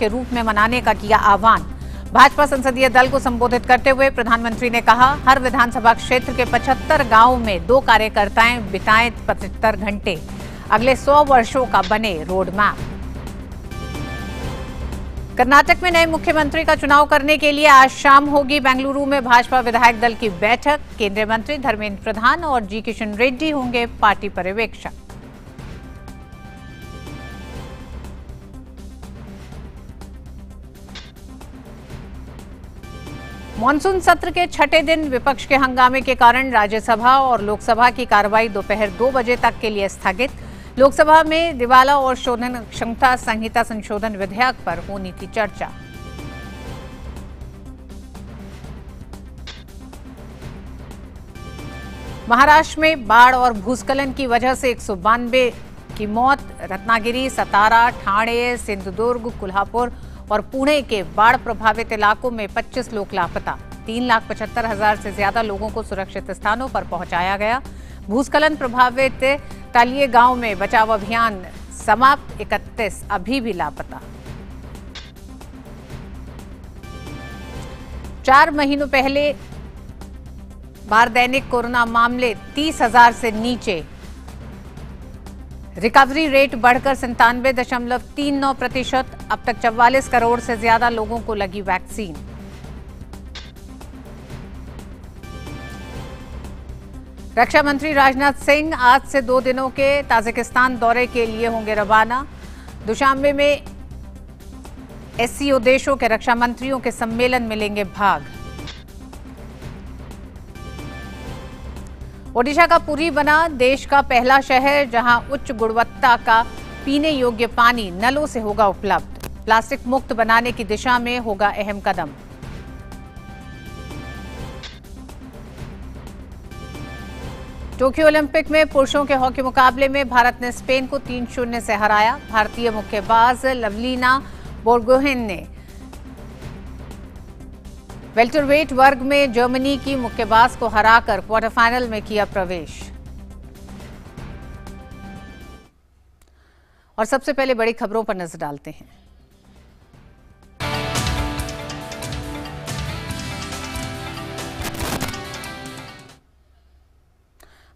के रूप में मनाने का किया आह्वान भाजपा संसदीय दल को संबोधित करते हुए प्रधानमंत्री ने कहा हर विधानसभा क्षेत्र के 75 गांवों में दो कार्यकर्ताएं बिताएं पचहत्तर घंटे अगले 100 वर्षों का बने रोड मैप कर्नाटक में नए मुख्यमंत्री का चुनाव करने के लिए आज शाम होगी बेंगलुरु में भाजपा विधायक दल की बैठक केंद्रीय मंत्री धर्मेंद्र प्रधान और जी किशन रेड्डी होंगे पार्टी पर्यवेक्षक मानसून सत्र के छठे दिन विपक्ष के हंगामे के कारण राज्यसभा और लोकसभा की कार्रवाई दोपहर दो बजे तक के लिए स्थगित लोकसभा में दिवाला और शोधन क्षमता संहिता संशोधन विधेयक पर होनी थी चर्चा महाराष्ट्र में बाढ़ और भूस्खलन की वजह से एक की मौत रत्नागिरी सतारा ठाणे सिंधुदुर्ग कोल्हापुर और पुणे के बाढ़ प्रभावित इलाकों में 25 लोग लापता तीन लाख पचहत्तर हजार से ज्यादा लोगों को सुरक्षित स्थानों पर पहुंचाया गया भूस्खलन प्रभावित तालिये गांव में बचाव अभियान समाप्त इकतीस अभी भी लापता चार महीनों पहले बार दैनिक कोरोना मामले तीस हजार से नीचे रिकवरी रेट बढ़कर संतानवे दशमलव तीन नौ प्रतिशत अब तक चौवालीस करोड़ से ज्यादा लोगों को लगी वैक्सीन रक्षा मंत्री राजनाथ सिंह आज से दो दिनों के ताजिकिस्तान दौरे के लिए होंगे रवाना दुशांबे में एससीओ देशों के रक्षा मंत्रियों के सम्मेलन में लेंगे भाग ओडिशा का पुरी बना देश का पहला शहर जहां उच्च गुणवत्ता का पीने योग्य पानी नलों से होगा उपलब्ध प्लास्टिक मुक्त बनाने की दिशा में होगा अहम कदम टोक्यो ओलंपिक में पुरुषों के हॉकी मुकाबले में भारत ने स्पेन को तीन शून्य से हराया भारतीय मुक्केबाज लवलीना बोरगोहेन ने वेल्टरवेट वर्ग में जर्मनी की मुक्केबाज को हराकर क्वार्टर फाइनल में किया प्रवेश और सबसे पहले बड़ी खबरों पर नजर डालते हैं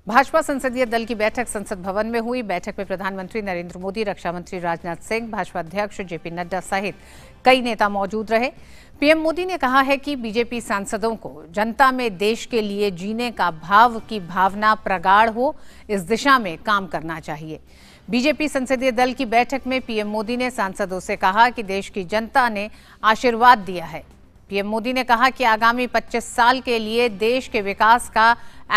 भाजपा संसदीय दल की बैठक संसद भवन में हुई बैठक में प्रधानमंत्री नरेंद्र मोदी रक्षा मंत्री राजनाथ सिंह भाजपा अध्यक्ष जेपी नड्डा सहित कई नेता मौजूद रहे पीएम मोदी ने कहा है कि बीजेपी सांसदों को जनता में देश के लिए जीने का भाव की भावना प्रगाढ़ हो इस दिशा में काम करना चाहिए बीजेपी संसदीय दल की बैठक में पीएम मोदी ने सांसदों से कहा कि देश की जनता ने आशीर्वाद दिया है पीएम मोदी ने कहा कि आगामी 25 साल के लिए देश के विकास का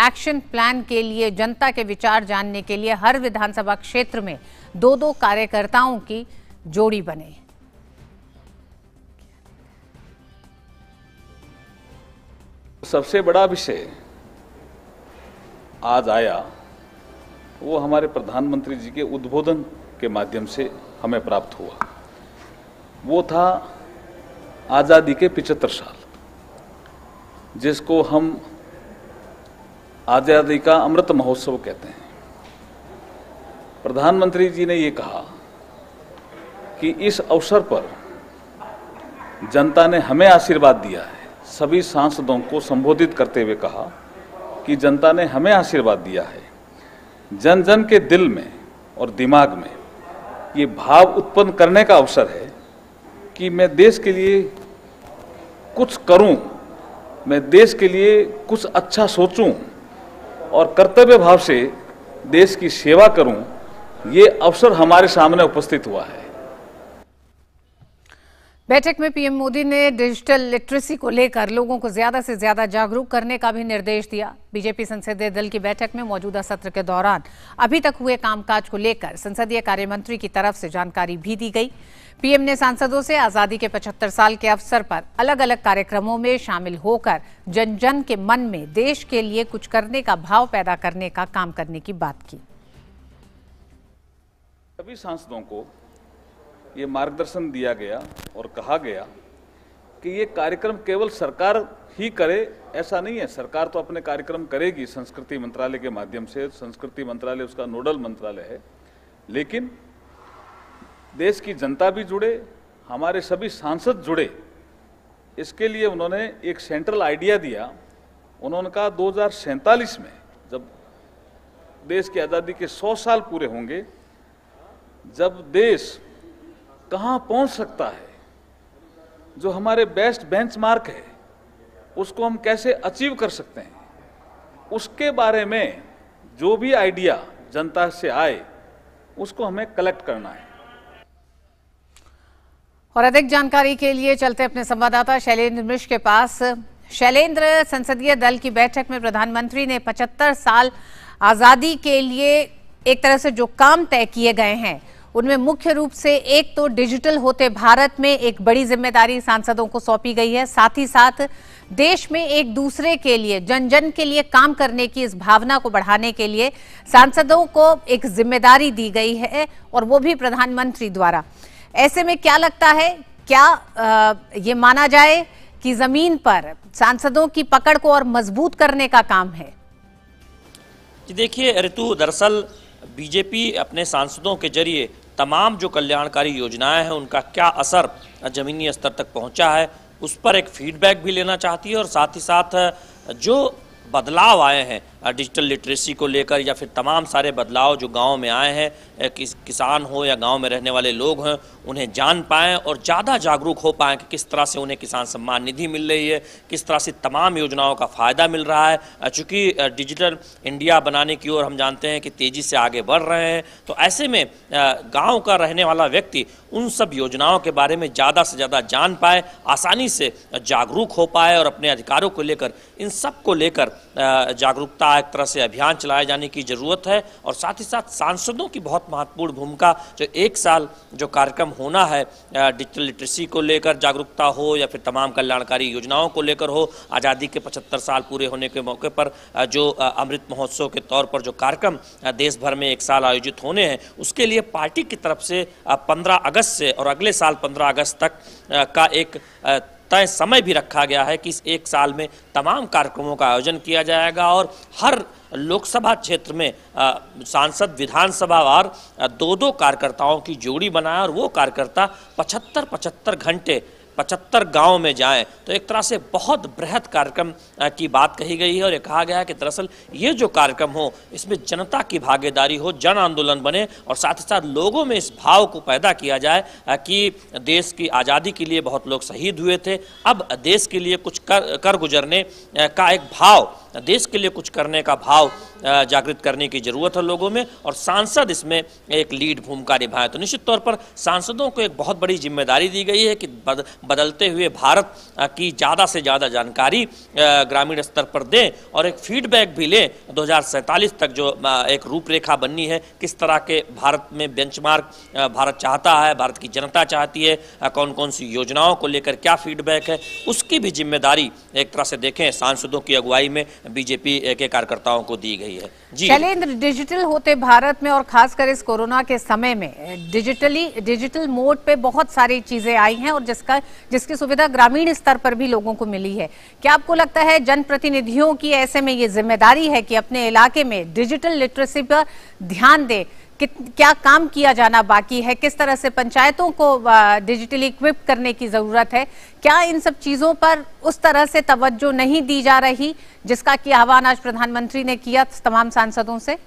एक्शन प्लान के लिए जनता के विचार जानने के लिए हर विधानसभा क्षेत्र में दो दो कार्यकर्ताओं की जोड़ी बने सबसे बड़ा विषय आज आया वो हमारे प्रधानमंत्री जी के उद्बोधन के माध्यम से हमें प्राप्त हुआ वो था आज़ादी के पिचहत्तर साल जिसको हम आज़ादी का अमृत महोत्सव कहते हैं प्रधानमंत्री जी ने ये कहा कि इस अवसर पर जनता ने हमें आशीर्वाद दिया है सभी सांसदों को संबोधित करते हुए कहा कि जनता ने हमें आशीर्वाद दिया है जन जन के दिल में और दिमाग में ये भाव उत्पन्न करने का अवसर है कि मैं देश के लिए कुछ करूं, मैं देश के लिए कुछ अच्छा सोचूं और कर्तव्य भाव से देश की सेवा करूं, ये अवसर हमारे सामने उपस्थित हुआ है बैठक में पीएम मोदी ने डिजिटल लिटरेसी को लेकर लोगों को ज्यादा से ज्यादा जागरूक करने का भी निर्देश दिया बीजेपी संसदीय दल की बैठक में मौजूदा सत्र के दौरान अभी तक हुए कामकाज को लेकर संसदीय कार्य मंत्री की तरफ से जानकारी भी दी गई पीएम ने सांसदों से आजादी के 75 साल के अवसर पर अलग अलग कार्यक्रमों में शामिल होकर जन जन के मन में देश के लिए कुछ करने का भाव पैदा करने का काम करने की बात की सभी सांसदों को ये मार्गदर्शन दिया गया और कहा गया कि ये कार्यक्रम केवल सरकार ही करे ऐसा नहीं है सरकार तो अपने कार्यक्रम करेगी संस्कृति मंत्रालय के माध्यम से संस्कृति मंत्रालय उसका नोडल मंत्रालय है लेकिन देश की जनता भी जुड़े हमारे सभी सांसद जुड़े इसके लिए उन्होंने एक सेंट्रल आइडिया दिया उन्होंने कहा दो में जब देश की आज़ादी के 100 साल पूरे होंगे जब देश कहां पहुंच सकता है जो हमारे बेस्ट बेंचमार्क है उसको हम कैसे अचीव कर सकते हैं उसके बारे में जो भी आइडिया जनता से आए उसको हमें कलेक्ट करना है और अधिक जानकारी के लिए चलते अपने संवाददाता शैलेंद्र मिश्र के पास शैलेंद्र संसदीय दल की बैठक में प्रधानमंत्री ने 75 साल आजादी के लिए एक तरह से जो काम तय किए गए हैं उनमें मुख्य रूप से एक तो डिजिटल होते भारत में एक बड़ी जिम्मेदारी सांसदों को सौंपी गई है साथ ही साथ देश में एक दूसरे के लिए जन जन के लिए काम करने की इस भावना को बढ़ाने के लिए सांसदों को एक जिम्मेदारी दी गई है और वो भी प्रधानमंत्री द्वारा ऐसे में क्या लगता है क्या आ, ये माना जाए कि जमीन पर सांसदों की पकड़ को और मजबूत करने का काम है देखिए ऋतु दरअसल बीजेपी अपने सांसदों के जरिए तमाम जो कल्याणकारी योजनाएं हैं उनका क्या असर ज़मीनी स्तर तक पहुंचा है उस पर एक फीडबैक भी लेना चाहती है और साथ ही साथ जो बदलाव आए हैं डिजिटल लिटरेसी को लेकर या फिर तमाम सारे बदलाव जो गांव में आए हैं किस किसान हो या गांव में रहने वाले लोग हैं उन्हें जान पाएँ और ज़्यादा जागरूक हो पाएँ कि किस तरह से उन्हें किसान सम्मान निधि मिल रही है किस तरह से तमाम योजनाओं का फ़ायदा मिल रहा है चूँकि डिजिटल इंडिया बनाने की ओर हम जानते हैं कि तेज़ी से आगे बढ़ रहे हैं तो ऐसे में गाँव का रहने वाला व्यक्ति उन सब योजनाओं के बारे में ज़्यादा से ज़्यादा जान पाए आसानी से जागरूक हो पाए और अपने अधिकारों को लेकर इन सब को लेकर जागरूकता का एक तरह से अभियान चलाए जाने की ज़रूरत है और साथ ही साथ सांसदों की बहुत महत्वपूर्ण भूमिका जो एक साल जो कार्यक्रम होना है डिजिटल लिटरेसी को लेकर जागरूकता हो या फिर तमाम कल्याणकारी योजनाओं को लेकर हो आज़ादी के पचहत्तर साल पूरे होने के मौके पर जो अमृत महोत्सव के तौर पर जो कार्यक्रम देश भर में एक साल आयोजित होने हैं उसके लिए पार्टी की तरफ से पंद्रह अगस्त से और अगले साल पंद्रह अगस्त तक का एक तय समय भी रखा गया है कि इस एक साल में तमाम कार्यक्रमों का आयोजन किया जाएगा और हर लोकसभा क्षेत्र में सांसद विधानसभा और दो दो कार्यकर्ताओं की जोड़ी बनाया और वो कार्यकर्ता पचहत्तर पचहत्तर घंटे पचहत्तर गाँव में जाएँ तो एक तरह से बहुत बृहद कार्यक्रम की बात कही गई है और ये कहा गया है कि दरअसल ये जो कार्यक्रम हो इसमें जनता की भागीदारी हो जन आंदोलन बने और साथ ही साथ लोगों में इस भाव को पैदा किया जाए कि देश की आज़ादी के लिए बहुत लोग शहीद हुए थे अब देश के लिए कुछ कर कर गुजरने का एक भाव देश के लिए कुछ करने का भाव जागृत करने की ज़रूरत है लोगों में और सांसद इसमें एक लीड भूमिका निभाएं तो निश्चित तौर पर सांसदों को एक बहुत बड़ी जिम्मेदारी दी गई है कि बदलते हुए भारत की ज़्यादा से ज़्यादा जानकारी ग्रामीण स्तर पर दें और एक फीडबैक भी लें दो तक जो एक रूपरेखा बननी है किस तरह के भारत में बेंचमार्क भारत चाहता है भारत की जनता चाहती है कौन कौन सी योजनाओं को लेकर क्या फीडबैक है उसकी भी जिम्मेदारी एक तरह से देखें सांसदों की अगुवाई में बीजेपी के कार्यकर्ताओं को दी गई है जी शैलेंद्र डिजिटल होते भारत में और खासकर इस कोरोना के समय में डिजिटली डिजिटल मोड पे बहुत सारी चीजें आई हैं और जिसका जिसकी सुविधा ग्रामीण स्तर पर भी लोगों को मिली है क्या आपको लगता है जनप्रतिनिधियों की ऐसे में ये जिम्मेदारी है कि अपने इलाके में डिजिटल लिटरेसी पर ध्यान दें क्या काम किया जाना बाकी है किस तरह से पंचायतों को डिजिटली इक्विप करने की ज़रूरत है क्या इन सब चीज़ों पर उस तरह से तवज्जो नहीं दी जा रही जिसका कि आह्वान आज प्रधानमंत्री ने किया तमाम सांसदों से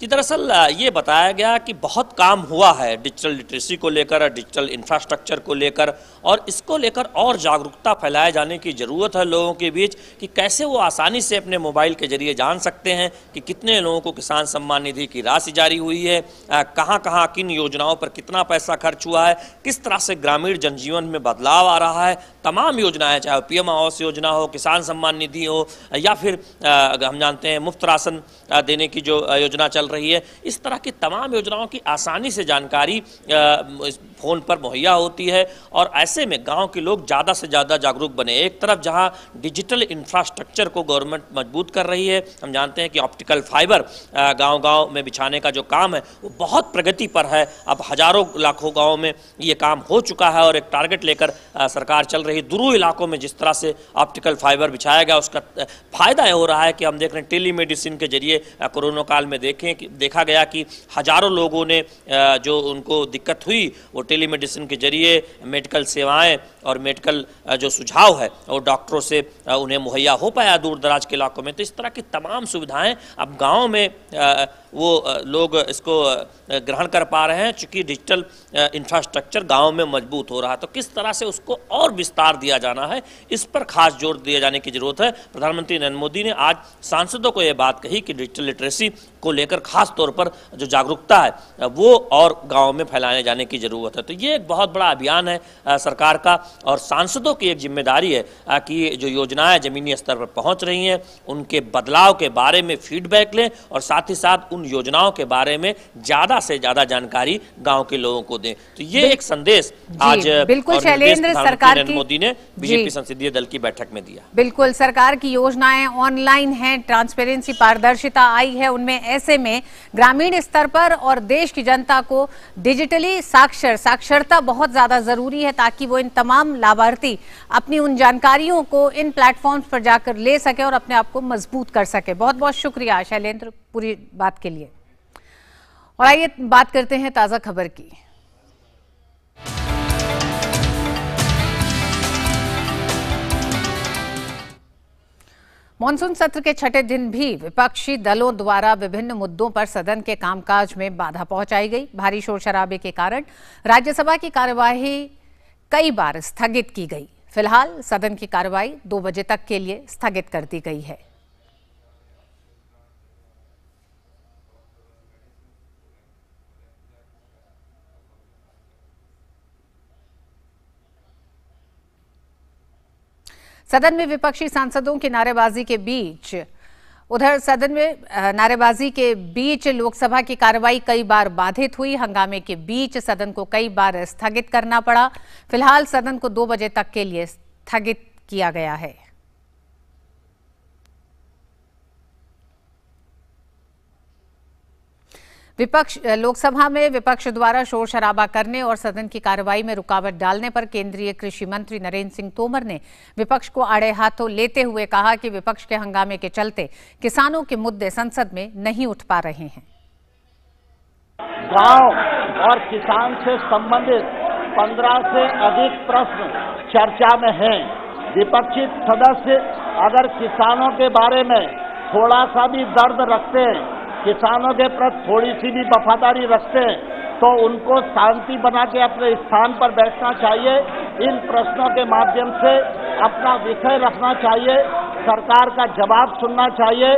जी दरअसल ये बताया गया कि बहुत काम हुआ है डिजिटल लिटरेसी को लेकर डिजिटल इंफ्रास्ट्रक्चर को लेकर और इसको लेकर और जागरूकता फैलाए जाने की ज़रूरत है लोगों के बीच कि कैसे वो आसानी से अपने मोबाइल के ज़रिए जान सकते हैं कि कितने लोगों को किसान सम्मान निधि की राशि जारी हुई है कहाँ कहाँ किन योजनाओं पर कितना पैसा खर्च हुआ है किस तरह से ग्रामीण जनजीवन में बदलाव आ रहा है तमाम योजनाएं चाहे पी एम आवास योजना हो किसान सम्मान निधि हो या फिर आ, हम जानते हैं मुफ्त राशन देने की जो योजना चल रही है इस तरह की तमाम योजनाओं की आसानी से जानकारी आ, फ़ोन पर मुहैया होती है और ऐसे में गांव के लोग ज़्यादा से ज़्यादा जागरूक बने एक तरफ जहां डिजिटल इंफ्रास्ट्रक्चर को गवर्नमेंट मजबूत कर रही है हम जानते हैं कि ऑप्टिकल फाइबर गांव गांव में बिछाने का जो काम है वो बहुत प्रगति पर है अब हज़ारों लाखों गाँव में ये काम हो चुका है और एक टारगेट लेकर सरकार चल रही दूर इलाकों में जिस तरह से ऑप्टिकल फाइबर बिछाया गया उसका फ़ायदा हो रहा है कि हम देख रहे हैं टेली मेडिसिन के जरिए कोरोना काल में देखें देखा गया कि हज़ारों लोगों ने जो उनको दिक्कत हुई वो टेली मेडिसिन के जरिए मेडिकल सेवाएं और मेडिकल जो सुझाव है वो डॉक्टरों से उन्हें मुहैया हो पाया दूर दराज के इलाकों में तो इस तरह की तमाम सुविधाएं अब गाँव में वो लोग इसको ग्रहण कर पा रहे हैं चूँकि डिजिटल इंफ्रास्ट्रक्चर गाँव में मजबूत हो रहा है तो किस तरह से उसको और विस्तार दिया जाना है इस पर खास जोर दिए जाने की जरूरत है प्रधानमंत्री नरेंद्र मोदी ने आज सांसदों को ये बात कही कि डिजिटल लिटरेसी को लेकर खास तौर पर जो जागरूकता है वो और गाँव में फैलाने जाने की जरूरत है तो ये एक बहुत बड़ा अभियान है सरकार का और सांसदों की एक जिम्मेदारी है कि जो योजनाएं जमीनी स्तर पर पहुंच रही हैं उनके बदलाव के बारे में फीडबैक लें और साथ ही साथ उन उन योजनाओं के बारे में ज्यादा से ज्यादा जानकारी गाँव के लोगों को दें तो ये एक संदेश आज बिल्कुल शैलेंद्र सरकार मोदी ने बीजेपी संसदीय दल की बैठक में दिया बिल्कुल सरकार की योजनाएं ऑनलाइन है ट्रांसपेरेंसी पारदर्शिता आई है उनमें ऐसे में ग्रामीण स्तर पर और देश की जनता को डिजिटली साक्षर साक्षरता बहुत ज्यादा जरूरी है ताकि वो इन तमाम लाभार्थी अपनी उन जानकारियों को इन प्लेटफॉर्म्स पर जाकर ले सके और अपने आप को मजबूत कर सके बहुत बहुत शुक्रिया शैलेंद्र पूरी बात के लिए और आइए बात करते हैं ताज़ा खबर की मानसून सत्र के छठे दिन भी विपक्षी दलों द्वारा विभिन्न मुद्दों पर सदन के कामकाज में बाधा पहुंचाई गई भारी शोर शराबे के कारण राज्यसभा की कार्यवाही कई बार स्थगित की गई फिलहाल सदन की कार्यवाही दो बजे तक के लिए स्थगित कर दी गई है सदन में विपक्षी सांसदों की नारेबाजी के बीच उधर सदन में नारेबाजी के बीच लोकसभा की कार्रवाई कई बार बाधित हुई हंगामे के बीच सदन को कई बार स्थगित करना पड़ा फिलहाल सदन को दो बजे तक के लिए स्थगित किया गया है विपक्ष लोकसभा में विपक्ष द्वारा शोर शराबा करने और सदन की कार्रवाई में रुकावट डालने पर केंद्रीय कृषि मंत्री नरेंद्र सिंह तोमर ने विपक्ष को आड़े हाथों लेते हुए कहा कि विपक्ष के हंगामे के चलते किसानों के मुद्दे संसद में नहीं उठ पा रहे हैं गांव और किसान से संबंधित पंद्रह से अधिक प्रश्न चर्चा में है विपक्षी सदस्य अगर किसानों के बारे में थोड़ा सा भी दर्द रखते हैं किसानों के प्रति थोड़ी सी भी वफादारी रखते हैं तो उनको शांति बना के अपने स्थान पर बैठना चाहिए इन प्रश्नों के माध्यम से अपना विषय रखना चाहिए सरकार का जवाब सुनना चाहिए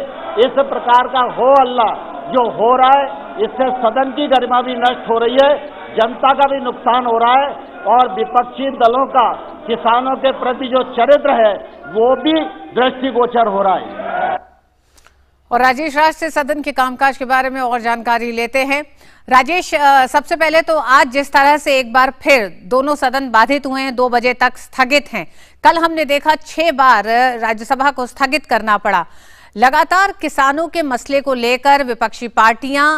इस प्रकार का हो अल्लाह जो हो रहा है इससे सदन की गरिमा भी नष्ट हो रही है जनता का भी नुकसान हो रहा है और विपक्षी दलों का किसानों के प्रति जो चरित्र है वो भी दृष्टिगोचर हो रहा है और राजेश राज से सदन के कामकाज के बारे में और जानकारी लेते हैं राजेश सबसे पहले तो आज जिस तरह से एक बार फिर दोनों सदन बाधित हुए हैं दो बजे तक स्थगित हैं कल हमने देखा छह बार राज्यसभा को स्थगित करना पड़ा लगातार किसानों के मसले को लेकर विपक्षी पार्टियां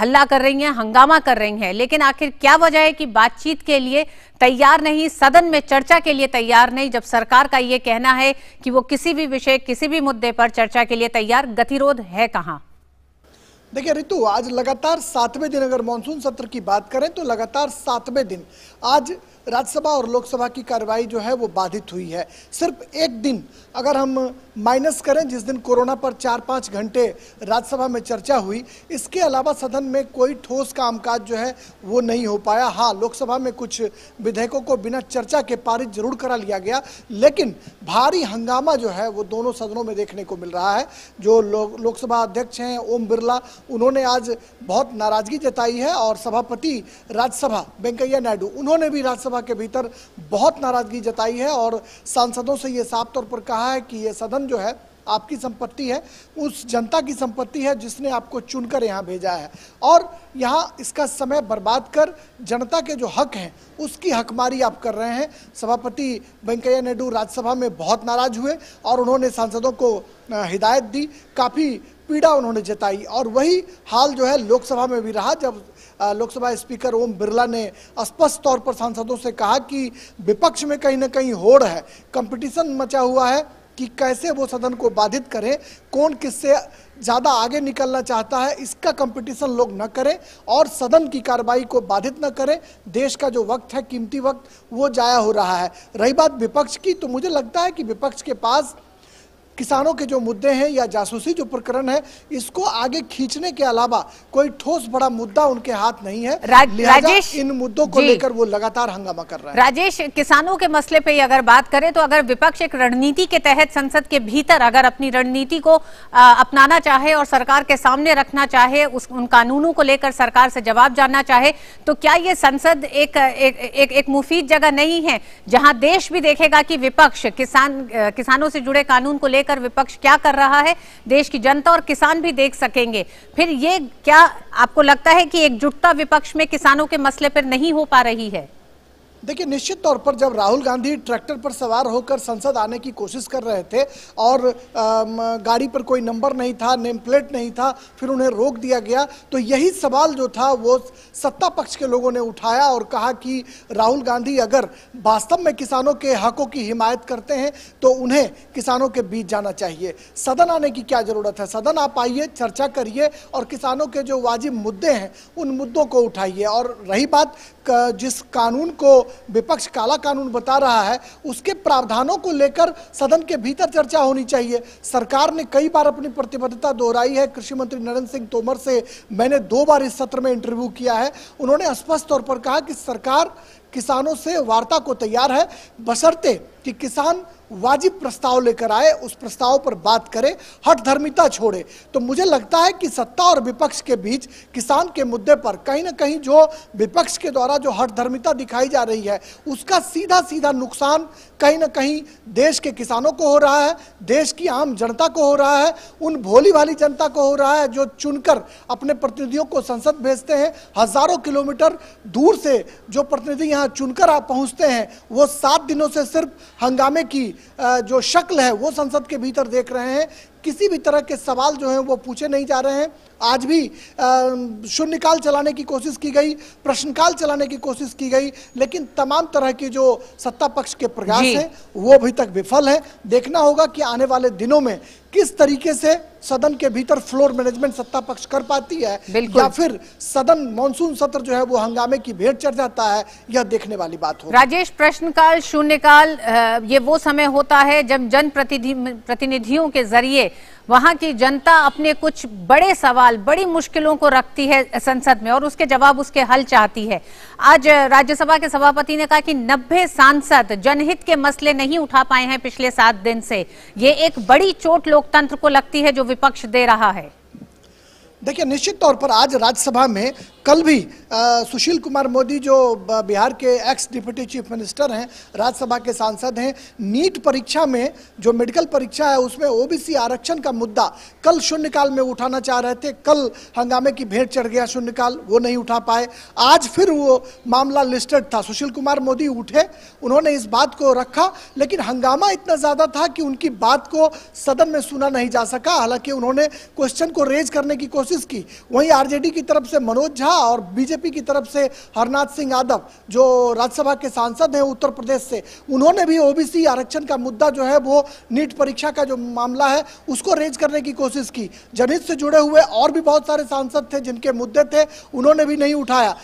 हल्ला कर रही हैं हंगामा कर रही हैं लेकिन आखिर क्या वजह है कि बातचीत के लिए तैयार नहीं सदन में चर्चा के लिए तैयार नहीं जब सरकार का ये कहना है कि वो किसी भी विषय किसी भी मुद्दे पर चर्चा के लिए तैयार गतिरोध है कहाँ देखिए ऋतु आज लगातार सातवें दिन अगर मानसून सत्र की बात करें तो लगातार सातवें दिन आज राज्यसभा और लोकसभा की कार्रवाई जो है वो बाधित हुई है सिर्फ एक दिन अगर हम माइनस करें जिस दिन कोरोना पर चार पाँच घंटे राज्यसभा में चर्चा हुई इसके अलावा सदन में कोई ठोस कामकाज जो है वो नहीं हो पाया हाँ लोकसभा में कुछ विधेयकों को बिना चर्चा के पारित जरूर करा लिया गया लेकिन भारी हंगामा जो है वो दोनों सदनों में देखने को मिल रहा है जो लोग लोकसभा अध्यक्ष हैं ओम बिरला उन्होंने आज बहुत नाराजगी जताई है और सभापति राज्यसभा वेंकैया नायडू उन्होंने भी राज्यसभा विधानसभा के भीतर बहुत नाराजगी जताई है और सांसदों से ये साफ तौर पर कहा है कि ये सदन जो है आपकी संपत्ति है उस जनता की संपत्ति है जिसने आपको चुनकर यहाँ भेजा है और यहाँ इसका समय बर्बाद कर जनता के जो हक हैं उसकी हकमारी आप कर रहे हैं सभापति वेंकैया नायडू राज्यसभा में बहुत नाराज हुए और उन्होंने सांसदों को हिदायत दी काफ़ी पीड़ा उन्होंने जताई और वही हाल जो है लोकसभा में भी रहा जब लोकसभा स्पीकर ओम बिरला ने स्पष्ट तौर पर सांसदों से कहा कि विपक्ष में कहीं ना कहीं होड़ है कंपटीशन मचा हुआ है कि कैसे वो सदन को बाधित करें कौन किससे ज़्यादा आगे निकलना चाहता है इसका कंपटीशन लोग न करें और सदन की कार्रवाई को बाधित न करें देश का जो वक्त है कीमती वक्त वो जाया हो रहा है रही बात विपक्ष की तो मुझे लगता है कि विपक्ष के पास किसानों के जो मुद्दे हैं या जासूसी जो प्रकरण है इसको आगे खींचने के अलावा कोई ठोस बड़ा मुद्दा उनके हाथ नहीं है रा, राजेश इन मुद्दों को लेकर वो लगातार हंगामा कर रहे हैं राजेश किसानों के मसले पे अगर बात करें तो अगर विपक्ष एक रणनीति के तहत संसद के भीतर अगर अपनी रणनीति को आ, अपनाना चाहे और सरकार के सामने रखना चाहे उस उन कानूनों को लेकर सरकार से जवाब जानना चाहे तो क्या ये संसद एक एक मुफीद जगह नहीं है जहां देश भी देखेगा कि विपक्ष किसान किसानों से जुड़े कानून को लेकर लेकर विपक्ष क्या कर रहा है देश की जनता और किसान भी देख सकेंगे फिर ये क्या आपको लगता है कि एकजुटता विपक्ष में किसानों के मसले पर नहीं हो पा रही है देखिए निश्चित तौर पर जब राहुल गांधी ट्रैक्टर पर सवार होकर संसद आने की कोशिश कर रहे थे और गाड़ी पर कोई नंबर नहीं था नेम प्लेट नहीं था फिर उन्हें रोक दिया गया तो यही सवाल जो था वो सत्ता पक्ष के लोगों ने उठाया और कहा कि राहुल गांधी अगर वास्तव में किसानों के हकों की हिमायत करते हैं तो उन्हें किसानों के बीच जाना चाहिए सदन आने की क्या ज़रूरत है सदन आप आइए चर्चा करिए और किसानों के जो वाजिब मुद्दे हैं उन मुद्दों को उठाइए और रही बात जिस कानून को विपक्ष काला कानून बता रहा है उसके प्रावधानों को लेकर सदन के भीतर चर्चा होनी चाहिए सरकार ने कई बार अपनी प्रतिबद्धता दोहराई है कृषि मंत्री नरेंद्र सिंह तोमर से मैंने दो बार इस सत्र में इंटरव्यू किया है उन्होंने स्पष्ट तौर पर कहा कि सरकार किसानों से वार्ता को तैयार है बशर्ते कि किसान वाजिब प्रस्ताव लेकर आए उस प्रस्ताव पर बात करें हट धर्मिता छोड़े तो मुझे लगता है कि सत्ता और विपक्ष के बीच किसान के मुद्दे पर कहीं ना कहीं जो विपक्ष के द्वारा जो हट धर्मिता दिखाई जा रही है उसका सीधा सीधा नुकसान कहीं ना कहीं देश के किसानों को हो रहा है देश की आम जनता को हो रहा है उन भोली भाली जनता को हो रहा है जो चुनकर अपने प्रतिनिधियों को संसद भेजते हैं हजारों किलोमीटर दूर से जो प्रतिनिधि यहाँ चुनकर आप पहुँचते हैं वो सात दिनों से सिर्फ हंगामे की जो शक्ल है वो संसद के भीतर देख रहे हैं किसी भी तरह के सवाल जो हैं वो पूछे नहीं जा रहे हैं आज भी शून्यकाल चलाने की कोशिश की गई प्रश्नकाल चलाने की कोशिश की गई लेकिन तमाम तरह के जो सत्ता पक्ष के प्रयास हैं वो अभी तक विफल हैं देखना होगा कि आने वाले दिनों में किस तरीके से सदन के भीतर फ्लोर मैनेजमेंट सत्ता पक्ष कर पाती है या फिर सदन मानसून सत्र जो है वो हंगामे की भेंट चढ़ जाता है यह देखने वाली बात हो राजेश प्रश्नकाल शून्यकाल ये वो समय होता है जब जन प्रतिनिधियों के जरिए वहां की जनता अपने कुछ बड़े सवाल बड़ी मुश्किलों को रखती है संसद में और उसके जवाब उसके हल चाहती है आज राज्यसभा के सभापति ने कहा कि 90 सांसद जनहित के मसले नहीं उठा पाए हैं पिछले सात दिन से ये एक बड़ी चोट लोकतंत्र को लगती है जो विपक्ष दे रहा है देखिए निश्चित तौर पर आज राज्यसभा में कल भी आ, सुशील कुमार मोदी जो बिहार के एक्स डिप्टी चीफ मिनिस्टर हैं राज्यसभा के सांसद हैं नीट परीक्षा में जो मेडिकल परीक्षा है उसमें ओबीसी आरक्षण का मुद्दा कल शून्यकाल में उठाना चाह रहे थे कल हंगामे की भेंट चढ़ गया शून्यकाल वो नहीं उठा पाए आज फिर वो मामला लिस्टेड था सुशील कुमार मोदी उठे उन्होंने इस बात को रखा लेकिन हंगामा इतना ज़्यादा था कि उनकी बात को सदन में सुना नहीं जा सका हालांकि उन्होंने क्वेश्चन को रेज करने की कोशिश कोशिश की वहीं आरजेडी की तरफ से मनोज झा और बीजेपी की तरफ से हरनाथ सिंह यादव जो राज्यसभा के सांसद हैं उत्तर प्रदेश से उन्होंने भी ओबीसी आरक्षण का मुद्दा जो है वो नीट परीक्षा का जो मामला है उसको रेज करने की कोशिश की जनहित से जुड़े हुए और भी बहुत सारे सांसद थे जिनके मुद्दे थे उन्होंने भी नहीं उठाया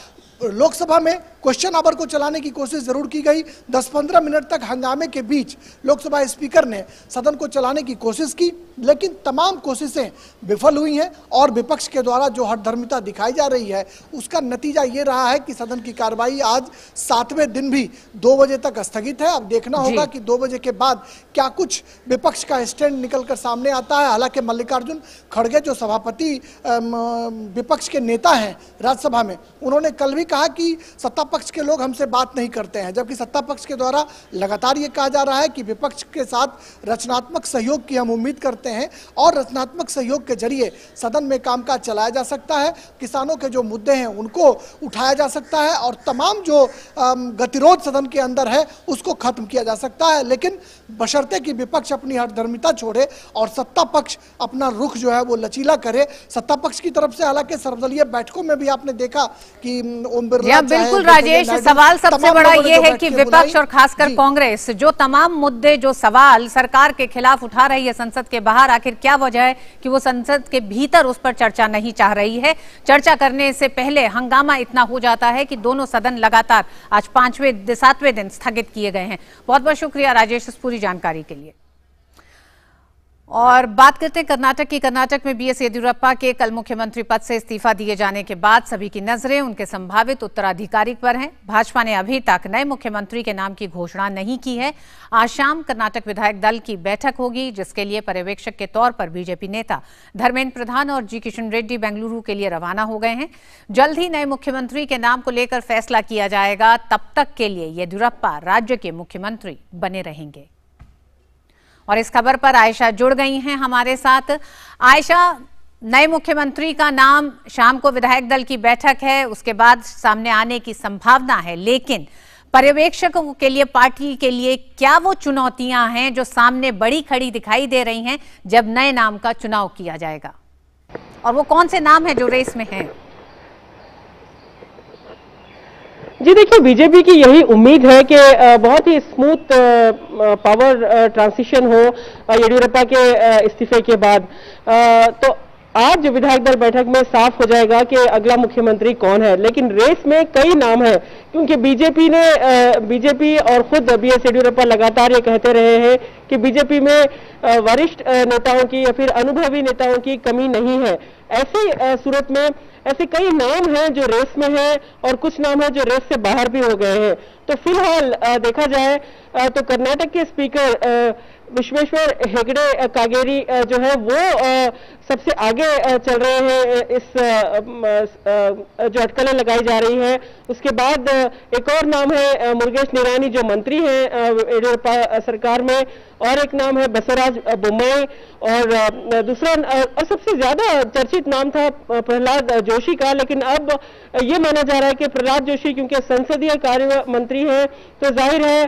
लोकसभा में क्वेश्चन आवर को चलाने की कोशिश जरूर की गई 10-15 मिनट तक हंगामे के बीच लोकसभा स्पीकर ने सदन को चलाने की कोशिश की लेकिन तमाम कोशिशें विफल हुई हैं और विपक्ष के द्वारा जो हठधर्मिता दिखाई जा रही है उसका नतीजा ये रहा है कि सदन की कार्रवाई आज सातवें दिन भी दो बजे तक स्थगित है अब देखना होगा कि दो बजे के बाद क्या कुछ विपक्ष का स्टैंड कर सामने आता है हालांकि मल्लिकार्जुन खड़गे जो सभापति विपक्ष के नेता हैं राज्यसभा में उन्होंने कल भी कहा कि सत्ता पक्ष के लोग हमसे बात नहीं करते हैं जबकि सत्ता पक्ष के द्वारा लगातार ये कहा जा रहा है कि विपक्ष के साथ रचनात्मक सहयोग की हम उम्मीद करते हैं और रचनात्मक सहयोग के जरिए सदन में कामकाज चलाया जा सकता है किसानों के जो मुद्दे हैं उनको उठाया जा सकता है और तमाम जो गतिरोध सदन के अंदर है उसको खत्म किया जा सकता है लेकिन बशर्ते कि विपक्ष अपनी धर्मिता छोड़े और सत्ता पक्ष अपना रुख जो है वो लचीला करे सत्ता पक्ष की तरफ से हालांकि सर्वदलीय बैठकों में भी आपने देखा कि ओम बिरला राजेश सवाल सबसे बड़ा ये है कि विपक्ष और खासकर कांग्रेस जो तमाम मुद्दे जो सवाल सरकार के खिलाफ उठा रही है संसद के बाहर आखिर क्या वजह है कि वो संसद के भीतर उस पर चर्चा नहीं चाह रही है चर्चा करने से पहले हंगामा इतना हो जाता है कि दोनों सदन लगातार आज पांचवें सातवें दिन स्थगित किए गए हैं बहुत बहुत शुक्रिया राजेश इस पूरी जानकारी के लिए और बात करते हैं कर्नाटक की कर्नाटक में बीएस येदियुरप्पा के कल मुख्यमंत्री पद से इस्तीफा दिए जाने के बाद सभी की नजरें उनके संभावित उत्तराधिकारी पर हैं भाजपा ने अभी तक नए मुख्यमंत्री के नाम की घोषणा नहीं की है आज शाम कर्नाटक विधायक दल की बैठक होगी जिसके लिए पर्यवेक्षक के तौर पर बीजेपी नेता धर्मेंद्र प्रधान और जी किशन रेड्डी बेंगलुरु के लिए रवाना हो गए हैं जल्द ही नए मुख्यमंत्री के नाम को लेकर फैसला किया जाएगा तब तक के लिए येदियुरप्पा राज्य के मुख्यमंत्री बने रहेंगे और इस खबर पर आयशा जुड़ गई हैं हमारे साथ आयशा नए मुख्यमंत्री का नाम शाम को विधायक दल की बैठक है उसके बाद सामने आने की संभावना है लेकिन पर्यवेक्षकों के लिए पार्टी के लिए क्या वो चुनौतियां हैं जो सामने बड़ी खड़ी दिखाई दे रही हैं जब नए नाम का चुनाव किया जाएगा और वो कौन से नाम है जो रेस में हैं? जी देखिए बीजेपी की यही उम्मीद है कि बहुत ही स्मूथ पावर ट्रांसिशन हो येडियुरप्पा के इस्तीफे के बाद तो आज विधायक दल बैठक में साफ हो जाएगा कि अगला मुख्यमंत्री कौन है लेकिन रेस में कई नाम है क्योंकि बीजेपी ने बीजेपी और खुद बी एस येडियुरप्पा लगातार ये कहते रहे हैं कि बीजेपी में वरिष्ठ नेताओं की या फिर अनुभवी नेताओं की कमी नहीं है ऐसी सूरत में ऐसे कई नाम हैं जो रेस में हैं और कुछ नाम हैं जो रेस से बाहर भी हो गए हैं तो फिलहाल देखा जाए तो कर्नाटक के स्पीकर विश्वेश्वर हेगड़े कागेरी जो है वो सबसे आगे चल रहे हैं इस जो अटकलें लगाई जा रही हैं उसके बाद एक और नाम है मुर्गेश निरानी जो मंत्री हैं येडियुरप्पा सरकार में और एक नाम है बसराज बुम्बई और दूसरा और सबसे ज्यादा चर्चित नाम था प्रहलाद जोशी का लेकिन अब ये माना जा रहा है कि प्रहलाद जोशी क्योंकि संसदीय कार्य मंत्री हैं तो जाहिर है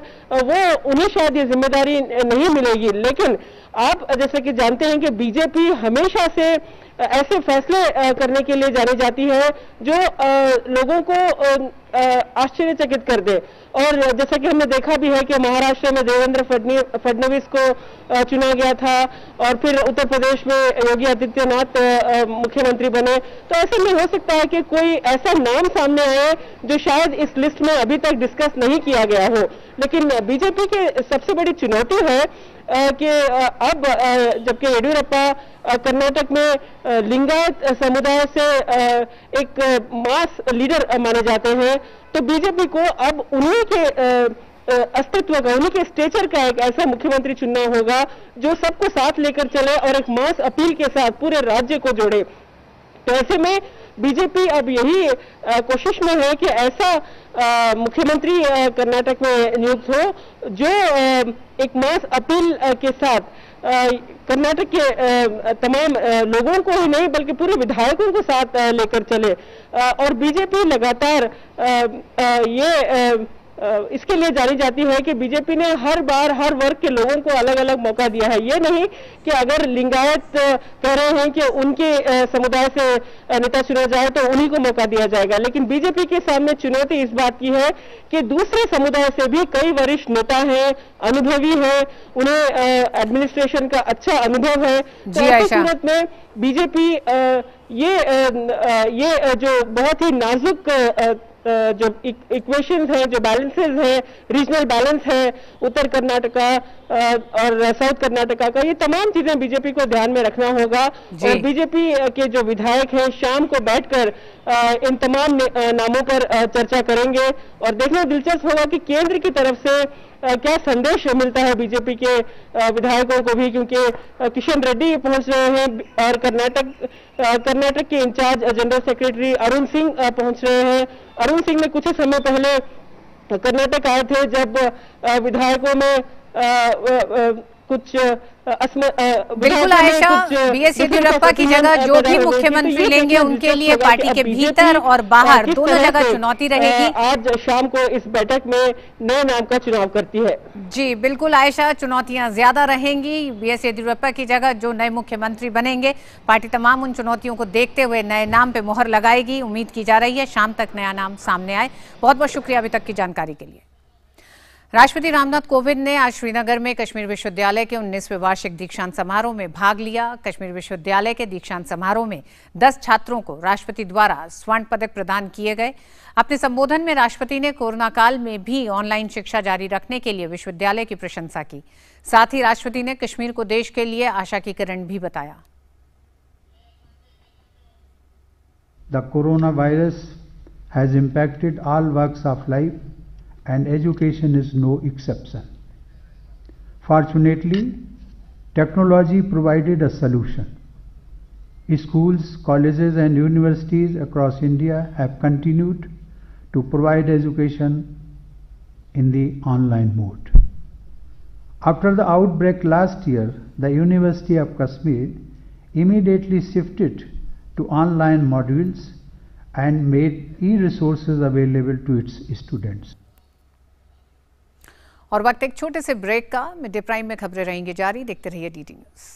वो उन्हें शायद ये जिम्मेदारी नहीं मिलेगी लेकिन आप जैसे कि जानते हैं कि बीजेपी हमेशा से ऐसे फैसले करने के लिए जानी जाती है जो लोगों को आश्चर्यचकित कर दे और जैसा कि हमने देखा भी है कि महाराष्ट्र में देवेंद्र फडणवीस को चुना गया था और फिर उत्तर प्रदेश में योगी आदित्यनाथ मुख्यमंत्री बने तो ऐसे में हो सकता है कि कोई ऐसा नाम सामने आए जो शायद इस लिस्ट में अभी तक डिस्कस नहीं किया गया हो लेकिन बीजेपी की सबसे बड़ी चुनौती है कि अब जबकि येडियुरप्पा कर्नाटक में लिंगायत समुदाय से एक मास लीडर माने जाते हैं तो बीजेपी को अब उन्हीं के अस्तित्व का उन्हीं के स्टेचर का एक ऐसा मुख्यमंत्री चुनना होगा जो सबको साथ लेकर चले और एक मास अपील के साथ पूरे राज्य को जोड़े तो ऐसे में बीजेपी अब यही कोशिश में है कि ऐसा मुख्यमंत्री कर्नाटक में नियुक्त हो जो एक मास अपील के साथ कर्नाटक के तमाम लोगों को ही नहीं बल्कि पूरे विधायकों को साथ लेकर चले और बीजेपी लगातार ये इसके लिए जानी जाती है कि बीजेपी ने हर बार हर वर्ग के लोगों को अलग अलग मौका दिया है ये नहीं कि अगर लिंगायत कह रहे हैं कि उनके समुदाय से नेता चुना जाए तो उन्हीं को मौका दिया जाएगा लेकिन बीजेपी के सामने चुनौती इस बात की है कि दूसरे समुदाय से भी कई वरिष्ठ नेता हैं अनुभवी हैं उन्हें एडमिनिस्ट्रेशन का अच्छा अनुभव है तो सूरत में बीजेपी ये ये जो बहुत ही नाजुक जो इक्वेशन है जो बैलेंसेज है रीजनल बैलेंस है उत्तर कर्नाटका और साउथ कर्नाटका का ये तमाम चीजें बीजेपी को ध्यान में रखना होगा और बीजेपी के जो विधायक हैं शाम को बैठकर इन तमाम नामों पर चर्चा करेंगे और देखना दिलचस्प होगा कि केंद्र की तरफ से क्या संदेश मिलता है बीजेपी के विधायकों को भी क्योंकि किशन रेड्डी पहुंच रहे हैं और कर्नाटक कर्नाटक के incharge general secretary Arun Singh पहुंच रहे हैं अरुण सिंह ने कुछ ही समय पहले कर्नाटक आए थे जब विधायकों में कुछ बिल्कुल आयशा बी एस येदियुरप्पा की जगह जो भी तो मुख्यमंत्री लेंगे उनके लिए पार्टी के भीतर और बाहर दोनों जगह चुनौती रहेगी आज शाम को इस बैठक में नए नाम का चुनाव करती है जी बिल्कुल आयशा चुनौतियां ज्यादा रहेंगी बी एस येदियुरप्पा की जगह जो नए मुख्यमंत्री बनेंगे पार्टी तमाम उन चुनौतियों को देखते हुए नए नाम पे मोहर लगाएगी उम्मीद की जा रही है शाम तक नया नाम सामने आए बहुत बहुत शुक्रिया अभी तक की जानकारी के लिए राष्ट्रपति रामनाथ कोविंद ने आज श्रीनगर में कश्मीर विश्वविद्यालय के 19वें वार्षिक दीक्षांत समारोह में भाग लिया कश्मीर विश्वविद्यालय के दीक्षांत समारोह में 10 छात्रों को राष्ट्रपति द्वारा स्वर्ण पदक प्रदान किए गए अपने संबोधन में राष्ट्रपति ने कोरोना काल में भी ऑनलाइन शिक्षा जारी रखने के लिए विश्वविद्यालय की प्रशंसा की साथ ही राष्ट्रपति ने कश्मीर को देश के लिए आशा की किरण भी बताया corona virus has impacted all of life and education is no exception. Fortunately, technology provided a solution. Schools, colleges and universities across India have continued to provide education in the online mode. After the outbreak last year, the University of Kashmir immediately shifted to online modules and made e-resources available to its students. और वक्त एक छोटे से break का mid prime में खबरें रहेंगी जारी देखते रहिए डीडी न्यूज़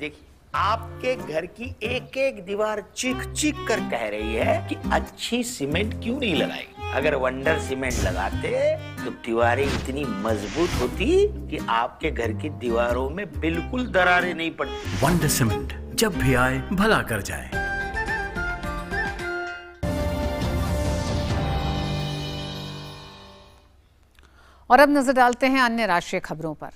देखिए आपके घर की एक एक दीवार चीख चीख कर कह रही है कि अच्छी सीमेंट क्यों नहीं लगाई अगर वंडर सीमेंट लगाते तो दीवारें इतनी मजबूत होती कि आपके घर की दीवारों में बिल्कुल दरारें नहीं पड़ती वंडर सीमेंट जब भी आए भला कर जाए और अब नजर डालते हैं अन्य राष्ट्रीय खबरों पर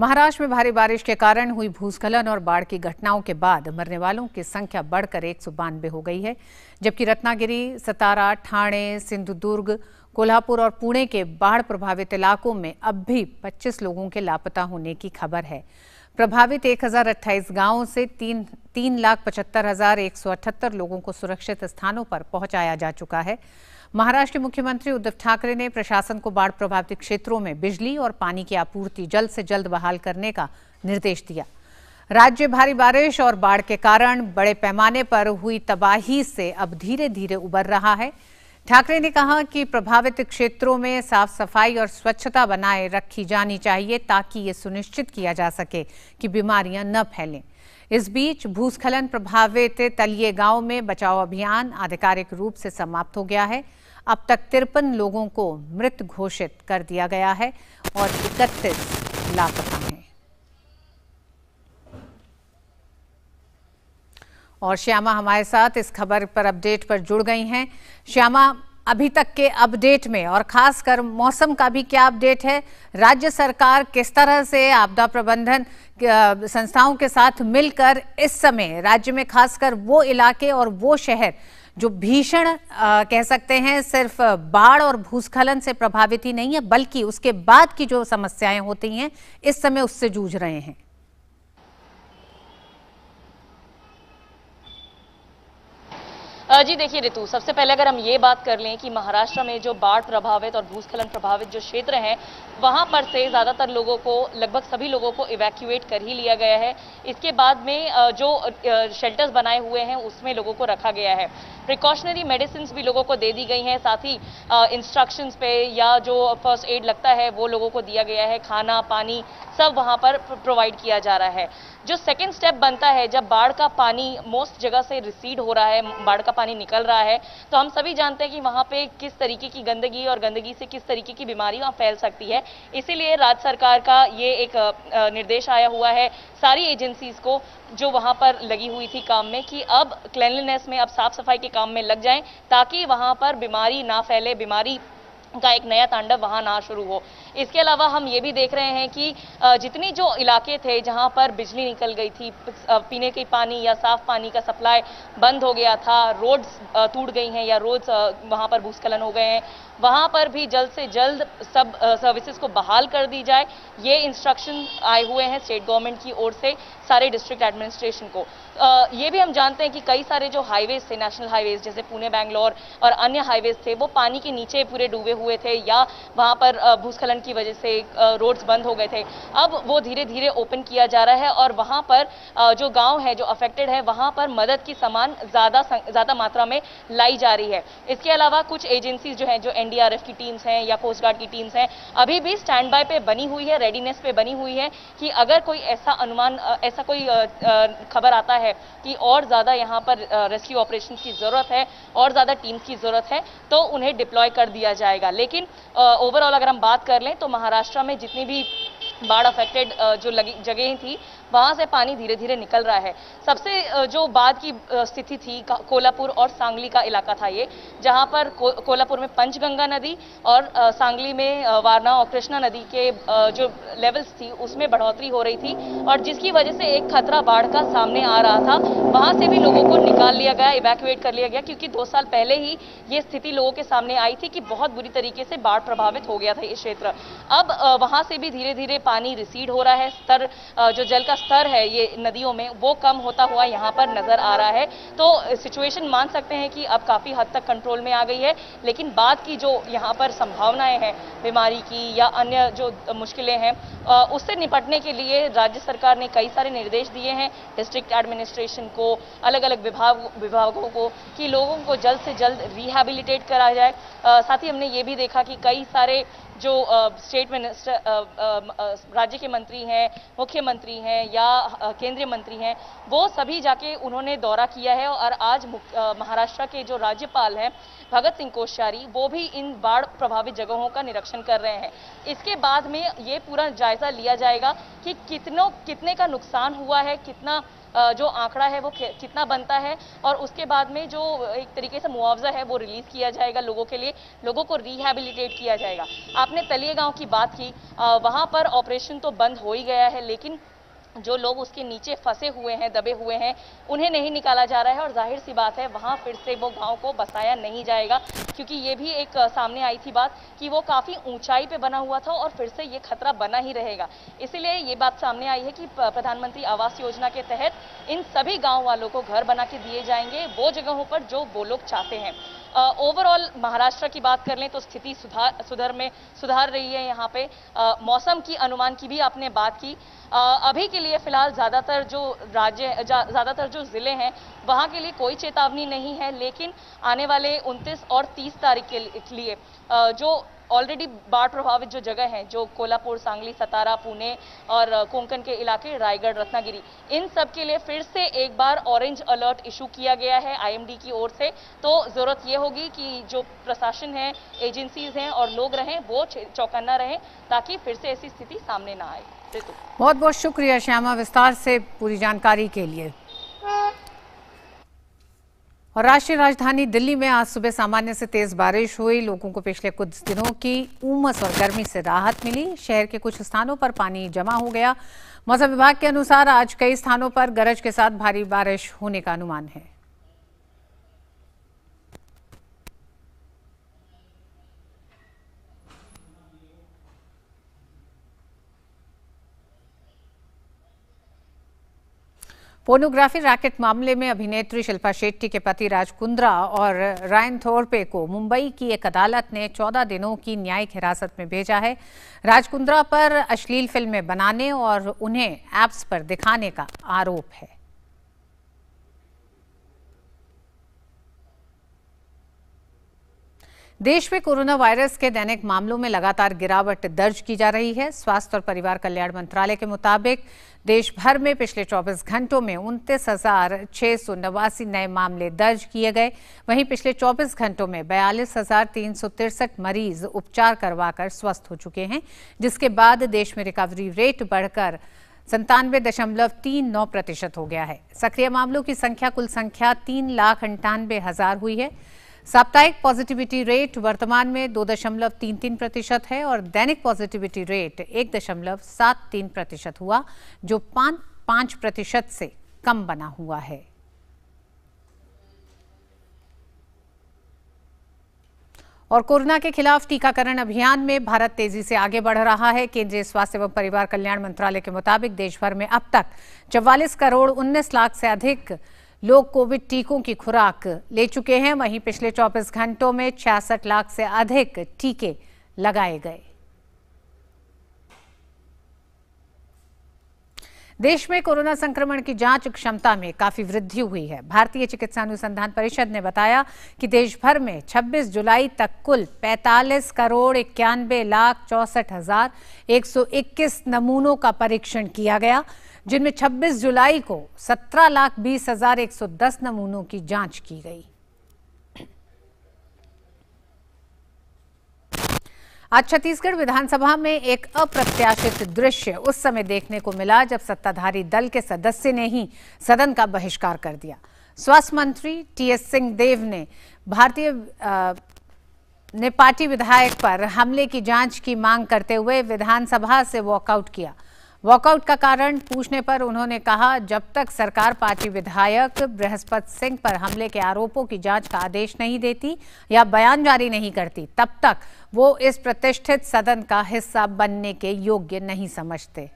महाराष्ट्र में भारी बारिश के कारण हुई भूस्खलन और बाढ़ की घटनाओं के बाद मरने वालों की संख्या बढ़कर एक हो गई है जबकि रत्नागिरी सतारा ठाणे सिंधुदुर्ग कोल्हापुर और पुणे के बाढ़ प्रभावित इलाकों में अब भी 25 लोगों के लापता होने की खबर है प्रभावित एक हजार से तीन तीन लाख पचहत्तर हजार एक सौ अठहत्तर लोगों को सुरक्षित स्थानों पर पहुंचाया जा चुका है महाराष्ट्र मुख्यमंत्री उद्धव ठाकरे ने प्रशासन को बाढ़ प्रभावित क्षेत्रों में बिजली और पानी की आपूर्ति जल्द से जल्द बहाल करने का निर्देश दिया राज्य भारी बारिश और बाढ़ के कारण बड़े पैमाने पर हुई तबाही से अब धीरे धीरे उबर रहा है ठाकरे ने कहा कि प्रभावित क्षेत्रों में साफ सफाई और स्वच्छता बनाए रखी जानी चाहिए ताकि ये सुनिश्चित किया जा सके कि बीमारियां न फैलें इस बीच भूस्खलन प्रभावित तलिये गांव में बचाव अभियान आधिकारिक रूप से समाप्त हो गया है अब तक तिरपन लोगों को मृत घोषित कर दिया गया है और इकतीस लापता हैं और श्यामा हमारे साथ इस खबर पर अपडेट पर जुड़ गई हैं श्यामा अभी तक के अपडेट में और खासकर मौसम का भी क्या अपडेट है राज्य सरकार किस तरह से आपदा प्रबंधन संस्थाओं के साथ मिलकर इस समय राज्य में खासकर वो इलाके और वो शहर जो भीषण कह सकते हैं सिर्फ बाढ़ और भूस्खलन से प्रभावित ही नहीं है बल्कि उसके बाद की जो समस्याएं होती हैं इस समय उससे जूझ रहे हैं जी देखिए ऋतु सबसे पहले अगर हम ये बात कर लें कि महाराष्ट्र में जो बाढ़ प्रभावित और भूस्खलन प्रभावित जो क्षेत्र हैं वहां पर से ज़्यादातर लोगों को लगभग सभी लोगों को इवैक्यूएट कर ही लिया गया है इसके बाद में जो शेल्टर्स बनाए हुए हैं उसमें लोगों को रखा गया है प्रिकॉशनरी मेडिसिन भी लोगों को दे दी गई हैं साथ ही इंस्ट्रक्शंस पे या जो फर्स्ट एड लगता है वो लोगों को दिया गया है खाना पानी सब वहाँ पर प्रोवाइड किया जा रहा है जो सेकेंड स्टेप बनता है जब बाढ़ का पानी मोस्ट जगह से रिसीड हो रहा है बाढ़ का पानी निकल रहा है तो हम सभी जानते हैं कि वहाँ पे किस तरीके की गंदगी और गंदगी से किस तरीके की बीमारी वहाँ फैल सकती है इसीलिए राज्य सरकार का ये एक निर्देश आया हुआ है सारी एजेंसीज को जो वहाँ पर लगी हुई थी काम में कि अब क्लैनलीनेस में अब साफ सफाई के काम में लग जाएं ताकि वहाँ पर बीमारी ना फैले बीमारी का एक नया तांडव वहाँ ना शुरू हो इसके अलावा हम ये भी देख रहे हैं कि जितनी जो इलाके थे जहाँ पर बिजली निकल गई थी पीने के पानी या साफ पानी का सप्लाई बंद हो गया था रोड्स टूट गई हैं या रोड्स वहाँ पर भूस्खलन हो गए हैं वहाँ पर भी जल्द से जल्द सब सर्विसेज को बहाल कर दी जाए ये इंस्ट्रक्शन आए हुए हैं स्टेट गवर्नमेंट की ओर से सारे डिस्ट्रिक्ट एडमिनिस्ट्रेशन को आ, ये भी हम जानते हैं कि कई सारे जो हाईवेज थे नेशनल हाईवेज जैसे पुणे बैंगलोर और अन्य हाईवेज थे वो पानी के नीचे पूरे डूबे हुए थे या वहाँ पर भूस्खलन की वजह से रोड्स बंद हो गए थे अब वो धीरे धीरे ओपन किया जा रहा है और वहाँ पर जो गाँव है जो अफेक्टेड है वहाँ पर मदद की सामान ज़्यादा ज़्यादा मात्रा में लाई जा रही है इसके अलावा कुछ एजेंसीज जो हैं जो एन की टीम्स हैं या कोस्ट गार्ड की टीम्स हैं अभी भी स्टैंड बाय पे बनी हुई है रेडीनेस पे बनी हुई है कि अगर कोई ऐसा अनुमान ऐसा ऐसा कोई खबर आता है कि और ज़्यादा यहाँ पर रेस्क्यू ऑपरेशन की ज़रूरत है और ज़्यादा टीम्स की ज़रूरत है तो उन्हें डिप्लॉय कर दिया जाएगा लेकिन ओवरऑल अगर हम बात कर लें तो महाराष्ट्र में जितनी भी बाढ़ अफेक्टेड जो लगी जगह थी वहां से पानी धीरे धीरे निकल रहा है सबसे जो बाद की स्थिति थी कोलापुर और सांगली का इलाका था ये जहाँ पर को, कोल्हापुर में पंचगंगा नदी और सांगली में वारना और कृष्णा नदी के जो लेवल्स थी उसमें बढ़ोतरी हो रही थी और जिसकी वजह से एक खतरा बाढ़ का सामने आ रहा था वहाँ से भी लोगों को निकाल लिया गया इवैक्यूएट कर लिया गया क्योंकि दो साल पहले ही ये स्थिति लोगों के सामने आई थी कि बहुत बुरी तरीके से बाढ़ प्रभावित हो गया था ये क्षेत्र अब वहाँ से भी धीरे धीरे पानी रिसीड हो रहा है स्तर जो जल का स्तर है ये नदियों में वो कम होता हुआ यहाँ पर नजर आ रहा है तो सिचुएशन मान सकते हैं कि अब काफ़ी हद तक कंट्रोल में आ गई है लेकिन बाद की जो यहाँ पर संभावनाएं हैं बीमारी की या अन्य जो मुश्किलें हैं उससे निपटने के लिए राज्य सरकार ने कई सारे निर्देश दिए हैं डिस्ट्रिक्ट एडमिनिस्ट्रेशन को अलग अलग विभाग विभागों को कि लोगों को जल्द से जल्द रिहेबिलिटेट करा जाए साथ ही हमने ये भी देखा कि कई सारे जो स्टेट मिनिस्टर राज्य के मंत्री हैं मुख्यमंत्री हैं या केंद्रीय मंत्री हैं वो सभी जाके उन्होंने दौरा किया है और आज महाराष्ट्र के जो राज्यपाल हैं भगत सिंह कोश्यारी वो भी इन बाढ़ प्रभावित जगहों का निरीक्षण कर रहे हैं इसके बाद में ये पूरा जायजा लिया जाएगा कि कितनों कितने का नुकसान हुआ है कितना जो आंकड़ा है वो कितना बनता है और उसके बाद में जो एक तरीके से मुआवजा है वो रिलीज किया जाएगा लोगों के लिए लोगों को रिहेबिलिटेट किया जाएगा आपने तलिए गाँव की बात की वहाँ पर ऑपरेशन तो बंद हो ही गया है लेकिन जो लोग उसके नीचे फंसे हुए हैं दबे हुए हैं उन्हें नहीं निकाला जा रहा है और जाहिर सी बात है वहाँ फिर से वो गांव को बसाया नहीं जाएगा क्योंकि ये भी एक सामने आई थी बात कि वो काफ़ी ऊंचाई पे बना हुआ था और फिर से ये खतरा बना ही रहेगा इसीलिए ये बात सामने आई है कि प्रधानमंत्री आवास योजना के तहत इन सभी गाँव वालों को घर बना के दिए जाएंगे वो जगहों पर जो वो लोग चाहते हैं ओवरऑल महाराष्ट्र की बात कर लें तो स्थिति सुधार सुधर में सुधार रही है यहाँ पे आ, मौसम की अनुमान की भी आपने बात की आ, अभी के लिए फिलहाल ज़्यादातर जो राज्य ज़्यादातर जो ज़िले हैं वहाँ के लिए कोई चेतावनी नहीं है लेकिन आने वाले 29 और 30 तारीख के लिए जो ऑलरेडी बाढ़ प्रभावित जो जगह है जो कोल्हापुर सांगली सतारा पुणे और कोंकण के इलाके रायगढ़ रत्नागिरी इन सब के लिए फिर से एक बार ऑरेंज अलर्ट इशू किया गया है आईएमडी की ओर से तो ज़रूरत ये होगी कि जो प्रशासन है एजेंसीज हैं और लोग रहें वो चौकन्ना रहें ताकि फिर से ऐसी स्थिति सामने ना आए बहुत बहुत शुक्रिया श्यामा विस्तार से पूरी जानकारी के लिए और राष्ट्रीय राजधानी दिल्ली में आज सुबह सामान्य से तेज बारिश हुई लोगों को पिछले कुछ दिनों की उमस और गर्मी से राहत मिली शहर के कुछ स्थानों पर पानी जमा हो गया मौसम विभाग के अनुसार आज कई स्थानों पर गरज के साथ भारी बारिश होने का अनुमान है पोर्नोग्राफी रैकेट मामले में अभिनेत्री शिल्पा शेट्टी के पति राज कुंद्रा और रायन थोरपे को मुंबई की एक अदालत ने 14 दिनों की न्यायिक हिरासत में भेजा है राज कुंद्रा पर अश्लील फिल्में बनाने और उन्हें ऐप्स पर दिखाने का आरोप है देश में कोरोना वायरस के दैनिक मामलों में लगातार गिरावट दर्ज की जा रही है स्वास्थ्य और परिवार कल्याण मंत्रालय के मुताबिक देश भर में पिछले 24 घंटों में उनतीस हजार छह सौ नवासी नए मामले दर्ज किए गए वहीं पिछले 24 घंटों में बयालीस हजार तीन सौ तिरसठ मरीज उपचार करवाकर स्वस्थ हो चुके हैं जिसके बाद देश में रिकवरी रेट बढ़कर संतानवे दशमलव तीन नौ प्रतिशत हो गया है सक्रिय मामलों की संख्या कुल संख्या तीन लाख अंठानवे हजार हुई है साप्ताहिक पॉजिटिविटी रेट वर्तमान में दो दशमलव तीन तीन प्रतिशत है और दैनिक पॉजिटिविटी रेट एक दशमलव सात तीन प्रतिशत हुआ जो पांच पांच प्रतिशत से कम बना हुआ है और कोरोना के खिलाफ टीकाकरण अभियान में भारत तेजी से आगे बढ़ रहा है केंद्रीय स्वास्थ्य एवं परिवार कल्याण मंत्रालय के मुताबिक देशभर में अब तक चौवालीस करोड़ उन्नीस लाख से अधिक लोग कोविड टीकों की खुराक ले चुके हैं वहीं पिछले 24 घंटों में छियासठ लाख से अधिक टीके लगाए गए देश में कोरोना संक्रमण की जांच क्षमता में काफी वृद्धि हुई है भारतीय चिकित्सा अनुसंधान परिषद ने बताया कि देश भर में 26 जुलाई तक कुल 45 करोड़ इक्यानबे लाख चौसठ हजार एक नमूनों का परीक्षण किया गया जिनमें 26 जुलाई को सत्रह लाख बीस हजार एक सौ दस नमूनों की जांच की गई आज छत्तीसगढ़ विधानसभा में एक अप्रत्याशित दृश्य उस समय देखने को मिला जब सत्ताधारी दल के सदस्य ने ही सदन का बहिष्कार कर दिया स्वास्थ्य मंत्री टीएस सिंह देव ने भारतीय ने पार्टी विधायक पर हमले की जांच की मांग करते हुए विधानसभा से वॉकआउट किया वॉकआउट का कारण पूछने पर उन्होंने कहा जब तक सरकार पार्टी विधायक बृहस्पत सिंह पर हमले के आरोपों की जांच का आदेश नहीं देती या बयान जारी नहीं करती तब तक वो इस प्रतिष्ठित सदन का हिस्सा बनने के योग्य नहीं समझते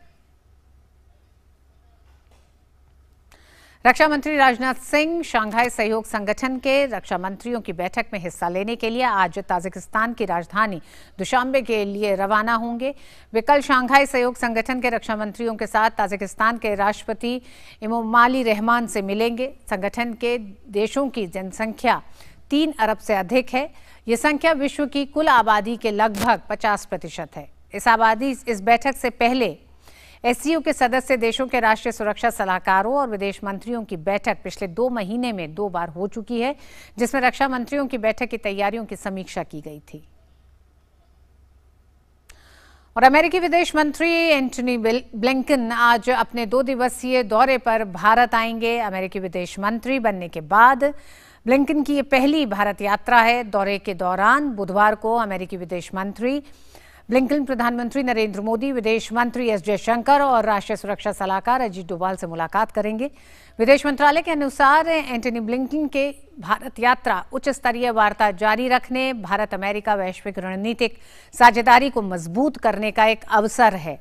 रक्षा मंत्री राजनाथ सिंह शंघाई सहयोग संगठन के रक्षा मंत्रियों की बैठक में हिस्सा लेने के लिए आज ताजिकिस्तान की राजधानी दुशांबे के लिए रवाना होंगे वे कल शंघाई सहयोग संगठन के रक्षा मंत्रियों के साथ ताजिकिस्तान के राष्ट्रपति इमोमाली रहमान से मिलेंगे संगठन के देशों की जनसंख्या तीन अरब से अधिक है ये संख्या विश्व की कुल आबादी के लगभग पचास प्रतिशत है इस आबादी इस बैठक से पहले एस के सदस्य देशों के राष्ट्रीय सुरक्षा सलाहकारों और विदेश मंत्रियों की बैठक पिछले दो महीने में दो बार हो चुकी है जिसमें रक्षा मंत्रियों की बैठक की तैयारियों की समीक्षा की गई थी और अमेरिकी विदेश मंत्री एंटनी ब्लिंकन आज अपने दो दिवसीय दौरे पर भारत आएंगे अमेरिकी विदेश मंत्री बनने के बाद ब्लिंकन की यह पहली भारत यात्रा है दौरे के दौरान बुधवार को अमेरिकी विदेश मंत्री ब्लिंकन प्रधानमंत्री नरेंद्र मोदी विदेश मंत्री एस जयशंकर और राष्ट्रीय सुरक्षा सलाहकार अजीत डोभाल से मुलाकात करेंगे विदेश मंत्रालय के अनुसार एंटनी ब्लिंकन के भारत यात्रा उच्च स्तरीय वार्ता जारी रखने भारत अमेरिका वैश्विक रणनीतिक साझेदारी को मजबूत करने का एक अवसर है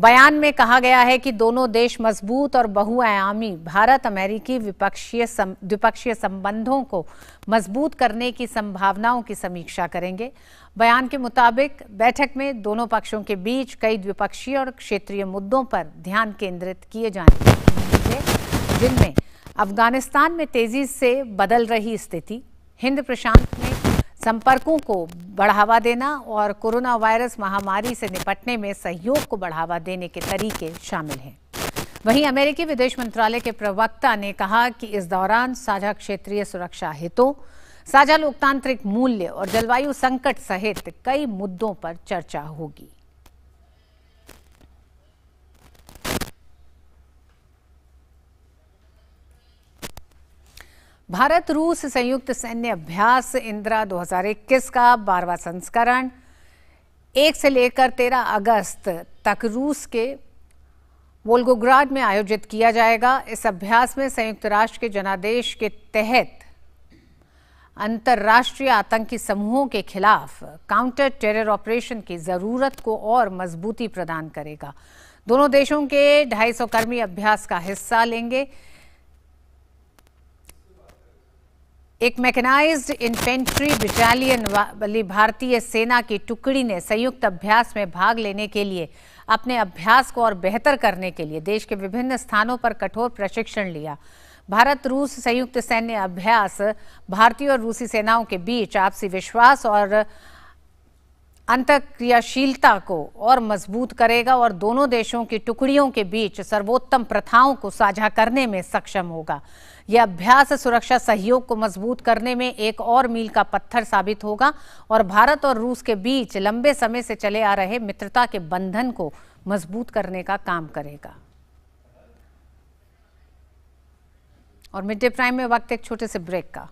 बयान में कहा गया है कि दोनों देश मजबूत और बहुआयामी भारत अमेरिकी विपक्षीय द्विपक्षीय संबंधों को मजबूत करने की संभावनाओं की समीक्षा करेंगे बयान के मुताबिक बैठक में दोनों पक्षों के बीच कई द्विपक्षीय और क्षेत्रीय मुद्दों पर ध्यान केंद्रित किए जाने थे जिनमें अफगानिस्तान में तेजी से बदल रही स्थिति हिंद प्रशांत में संपर्कों को बढ़ावा देना और कोरोना वायरस महामारी से निपटने में सहयोग को बढ़ावा देने के तरीके शामिल हैं वहीं अमेरिकी विदेश मंत्रालय के प्रवक्ता ने कहा कि इस दौरान साझा क्षेत्रीय सुरक्षा हितों साझा लोकतांत्रिक मूल्य और जलवायु संकट सहित कई मुद्दों पर चर्चा होगी भारत रूस संयुक्त सैन्य अभ्यास इंदिरा 2021 का बारवा संस्करण एक से लेकर 13 अगस्त तक रूस के वोल्गोग्राड में आयोजित किया जाएगा इस अभ्यास में संयुक्त राष्ट्र के जनादेश के तहत अंतर्राष्ट्रीय आतंकी समूहों के खिलाफ काउंटर टेरर ऑपरेशन की जरूरत को और मजबूती प्रदान करेगा दोनों देशों के 250 कर्मी अभ्यास का हिस्सा लेंगे एक मैकेनाइज्ड इन्फेंट्री बटालियन वाली भारतीय सेना की टुकड़ी ने संयुक्त अभ्यास में भाग लेने के लिए अपने अभ्यास को और बेहतर करने के लिए देश के विभिन्न स्थानों पर कठोर प्रशिक्षण लिया भारत रूस संयुक्त सैन्य अभ्यास भारतीय और रूसी सेनाओं के बीच आपसी विश्वास और अंतक्रियाशीलता को और मजबूत करेगा और दोनों देशों की टुकड़ियों के बीच सर्वोत्तम प्रथाओं को साझा करने में सक्षम होगा यह अभ्यास सुरक्षा सहयोग को मजबूत करने में एक और मील का पत्थर साबित होगा और भारत और रूस के बीच लंबे समय से चले आ रहे मित्रता के बंधन को मजबूत करने का काम करेगा और मिड डे प्राइम में वक्त एक छोटे से ब्रेक का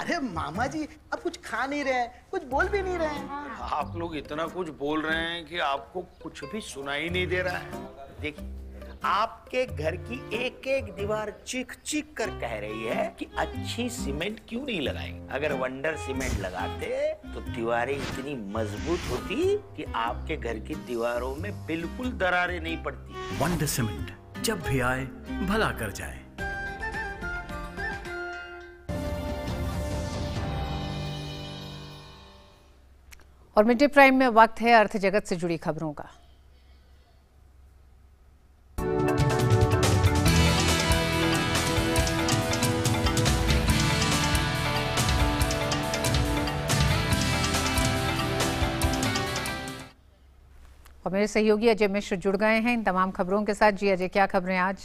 अरे मामा जी आप कुछ खा नहीं रहे कुछ बोल भी नहीं रहे हैं आप लोग इतना कुछ बोल रहे हैं कि आपको कुछ भी सुनाई नहीं दे रहा है देखिए आपके घर की एक एक दीवार चीख चीख कर कह रही है कि अच्छी सीमेंट क्यों नहीं लगाई अगर वंडर सीमेंट लगाते तो दीवारें इतनी मजबूत होती कि आपके घर की दीवारों में बिल्कुल दरारें नहीं पड़ती वंडर सीमेंट जब भी आए भला कर जाए और मिड डे प्राइम में वक्त है अर्थ जगत से जुड़ी खबरों का और मेरे सहयोगी अजय मिश्र जुड़ गए हैं इन तमाम खबरों के साथ जी अजय क्या खबरें आज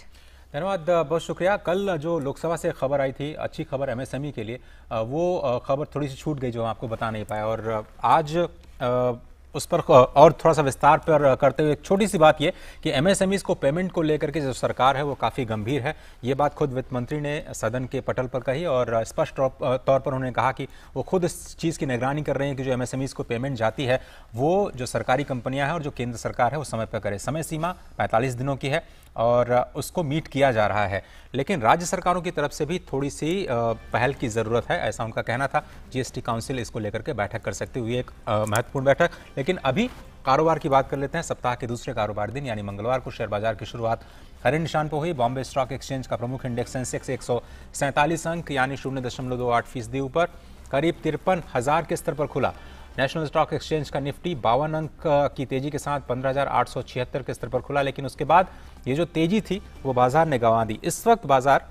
धन्यवाद बहुत शुक्रिया कल जो लोकसभा से खबर आई थी अच्छी खबर एमएसएमई के लिए वो खबर थोड़ी सी छूट गई जो हम आपको बता नहीं पाया और आज उस पर और थोड़ा सा विस्तार पर करते हुए एक छोटी सी बात ये कि एमएसएमईज को पेमेंट को लेकर के जो सरकार है वो काफ़ी गंभीर है ये बात खुद वित्त मंत्री ने सदन के पटल पर कही और स्पष्ट तौर पर उन्होंने कहा कि वो खुद इस चीज़ की निगरानी कर रहे हैं कि जो एमएसएमईज को पेमेंट जाती है वो जो सरकारी कंपनियाँ हैं और जो केंद्र सरकार है वो समय पर करे समय सीमा पैंतालीस दिनों की है और उसको मीट किया जा रहा है लेकिन राज्य सरकारों की तरफ से भी थोड़ी सी पहल की ज़रूरत है ऐसा उनका कहना था जीएसटी काउंसिल इसको लेकर के बैठक कर सकती हुई एक महत्वपूर्ण बैठक लेकिन अभी कारोबार की बात कर लेते हैं सप्ताह के दूसरे कारोबार दिन यानी मंगलवार को शेयर बाजार की शुरुआत हरे निशान पर हुई बॉम्बे स्टॉक एक्सचेंज का प्रमुख इंडेक्स सेंसेक्स एक सौ अंक यानी शून्य दशमलव दो आठ फीसदी ऊपर करीब तिरपन हज़ार के स्तर पर खुला नेशनल स्टॉक एक्सचेंज का निफ्टी बावन अंक की तेजी के साथ पंद्रह के स्तर पर खुला लेकिन उसके बाद ये जो तेजी थी वो बाजार ने गंवा दी इस वक्त बाजार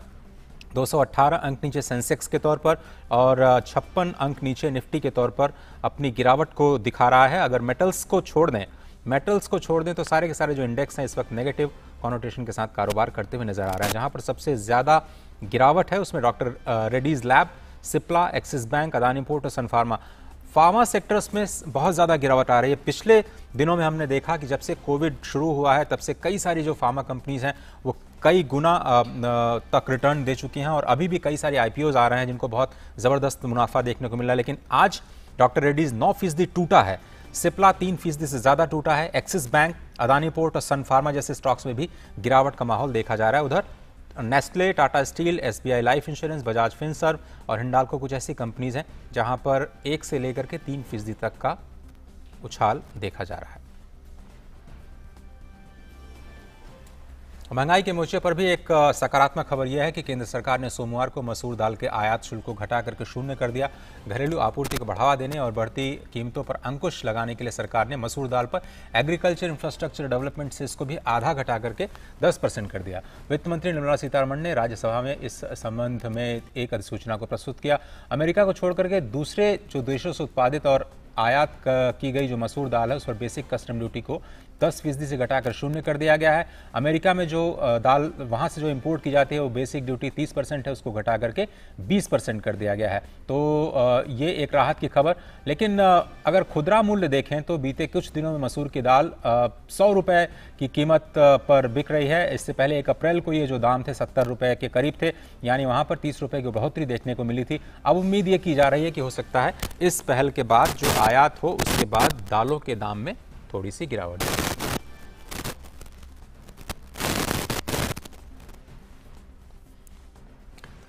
218 अंक नीचे सेंसेक्स के तौर पर और छप्पन अंक नीचे निफ्टी के तौर पर अपनी गिरावट को दिखा रहा है अगर मेटल्स को छोड़ दें मेटल्स को छोड़ दें तो सारे के सारे जो इंडेक्स हैं इस वक्त नेगेटिव कॉनोटेशन के साथ कारोबार करते हुए नजर आ रहे हैं जहां पर सबसे ज़्यादा गिरावट है उसमें Dr Reddy's lab Cipla Axis bank Adani port और सनफार्मा फार्मा सेक्टर्स में बहुत ज़्यादा गिरावट आ रही है पिछले दिनों में हमने देखा कि जब से कोविड शुरू हुआ है तब से कई सारी जो फार्मा कंपनीज हैं वो कई गुना तक रिटर्न दे चुकी हैं और अभी भी कई सारे आई आ रहे हैं जिनको बहुत ज़बरदस्त मुनाफा देखने को मिला लेकिन आज डॉक्टर रेड्डीज़ नौ फीसदी टूटा है सिप्ला तीन फीसदी से ज़्यादा टूटा है एक्सिस बैंक अदानी पोर्ट और सन फार्मा जैसे स्टॉक्स में भी गिरावट का माहौल देखा जा रहा है उधर Nestle Tata steel SBI life insurance Bajaj Finserv और हिंडाल को कुछ ऐसी कंपनीज हैं जहां पर एक से लेकर के तीन फीसदी तक का उछाल देखा जा रहा है महंगाई के मोर्चे पर भी एक सकारात्मक खबर यह है कि केंद्र सरकार ने सोमवार को मसूर दाल के आयात शुल्क को घटा करके शून्य कर दिया घरेलू आपूर्ति को बढ़ावा देने और बढ़ती कीमतों पर अंकुश लगाने के लिए सरकार ने मसूर दाल पर एग्रीकल्चर इंफ्रास्ट्रक्चर डेवलपमेंट सेस को भी आधा घटा करके 10 परसेंट कर दिया वित्त मंत्री निर्मला सीतारमण ने राज्यसभा में इस संबंध में एक अधिसूचना को प्रस्तुत किया अमेरिका को छोड़ करके दूसरे जो देशों से उत्पादित और आयात की गई जो मसूर दाल है उस पर बेसिक कस्टम ड्यूटी को दस फीसदी से घटाकर शून्य कर दिया गया है अमेरिका में जो दाल वहाँ से जो इम्पोर्ट की जाती है वो बेसिक ड्यूटी तीस परसेंट है उसको घटा करके बीस परसेंट कर दिया गया है तो ये एक राहत की खबर लेकिन अगर खुदरा मूल्य देखें तो बीते कुछ दिनों में मसूर की दाल सौ रुपये की कीमत पर बिक रही है इससे पहले एक अप्रैल को ये जो दाम थे सत्तर रुपये के करीब थे यानी वहाँ पर तीस रुपये की बढ़ोतरी देखने को मिली थी अब उम्मीद ये की जा रही है कि हो सकता है इस पहल के बाद जो आयात हो उसके बाद दालों के दाम में थोड़ी सी गिरावट तो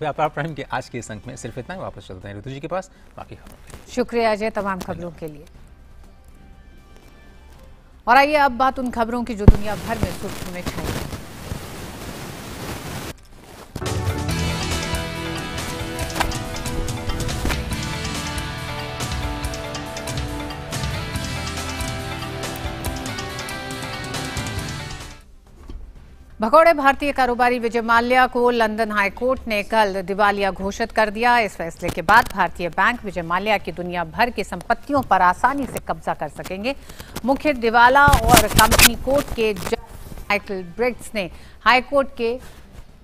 व्यापार प्राइम के आज के इस अंक में सिर्फ इतना ही वापस चलते हैं ऋतु जी के पास बाकी खबरों शुक्रिया अजय तमाम खबरों के लिए और आइए अब बात उन खबरों की जो दुनिया भर में सुर्खियों में छाई भगौड़े भारतीय कारोबारी विजय माल्या को लंदन हाईकोर्ट ने कल दिवालिया घोषित कर दिया इस फैसले के बाद भारतीय बैंक विजय माल्या की दुनिया भर की संपत्तियों पर आसानी से कब्जा कर सकेंगे मुख्य दिवाला और कंपनी कोर्ट के जज माइकल ब्रिग्स ने हाईकोर्ट के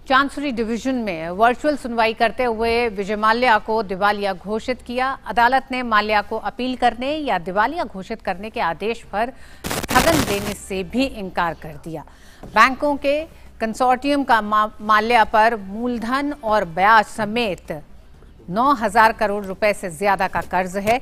चांसरी डिवीजन में वर्चुअल सुनवाई करते हुए विजय माल्या को दिवालिया घोषित किया अदालत ने माल्या को अपील करने या दिवालिया घोषित करने के आदेश पर स्थगन देने से भी इनकार कर दिया बैंकों के कंसोर्टियम का माल्या पर मूलधन और ब्याज समेत 9000 करोड़ रुपए से ज्यादा का कर्ज है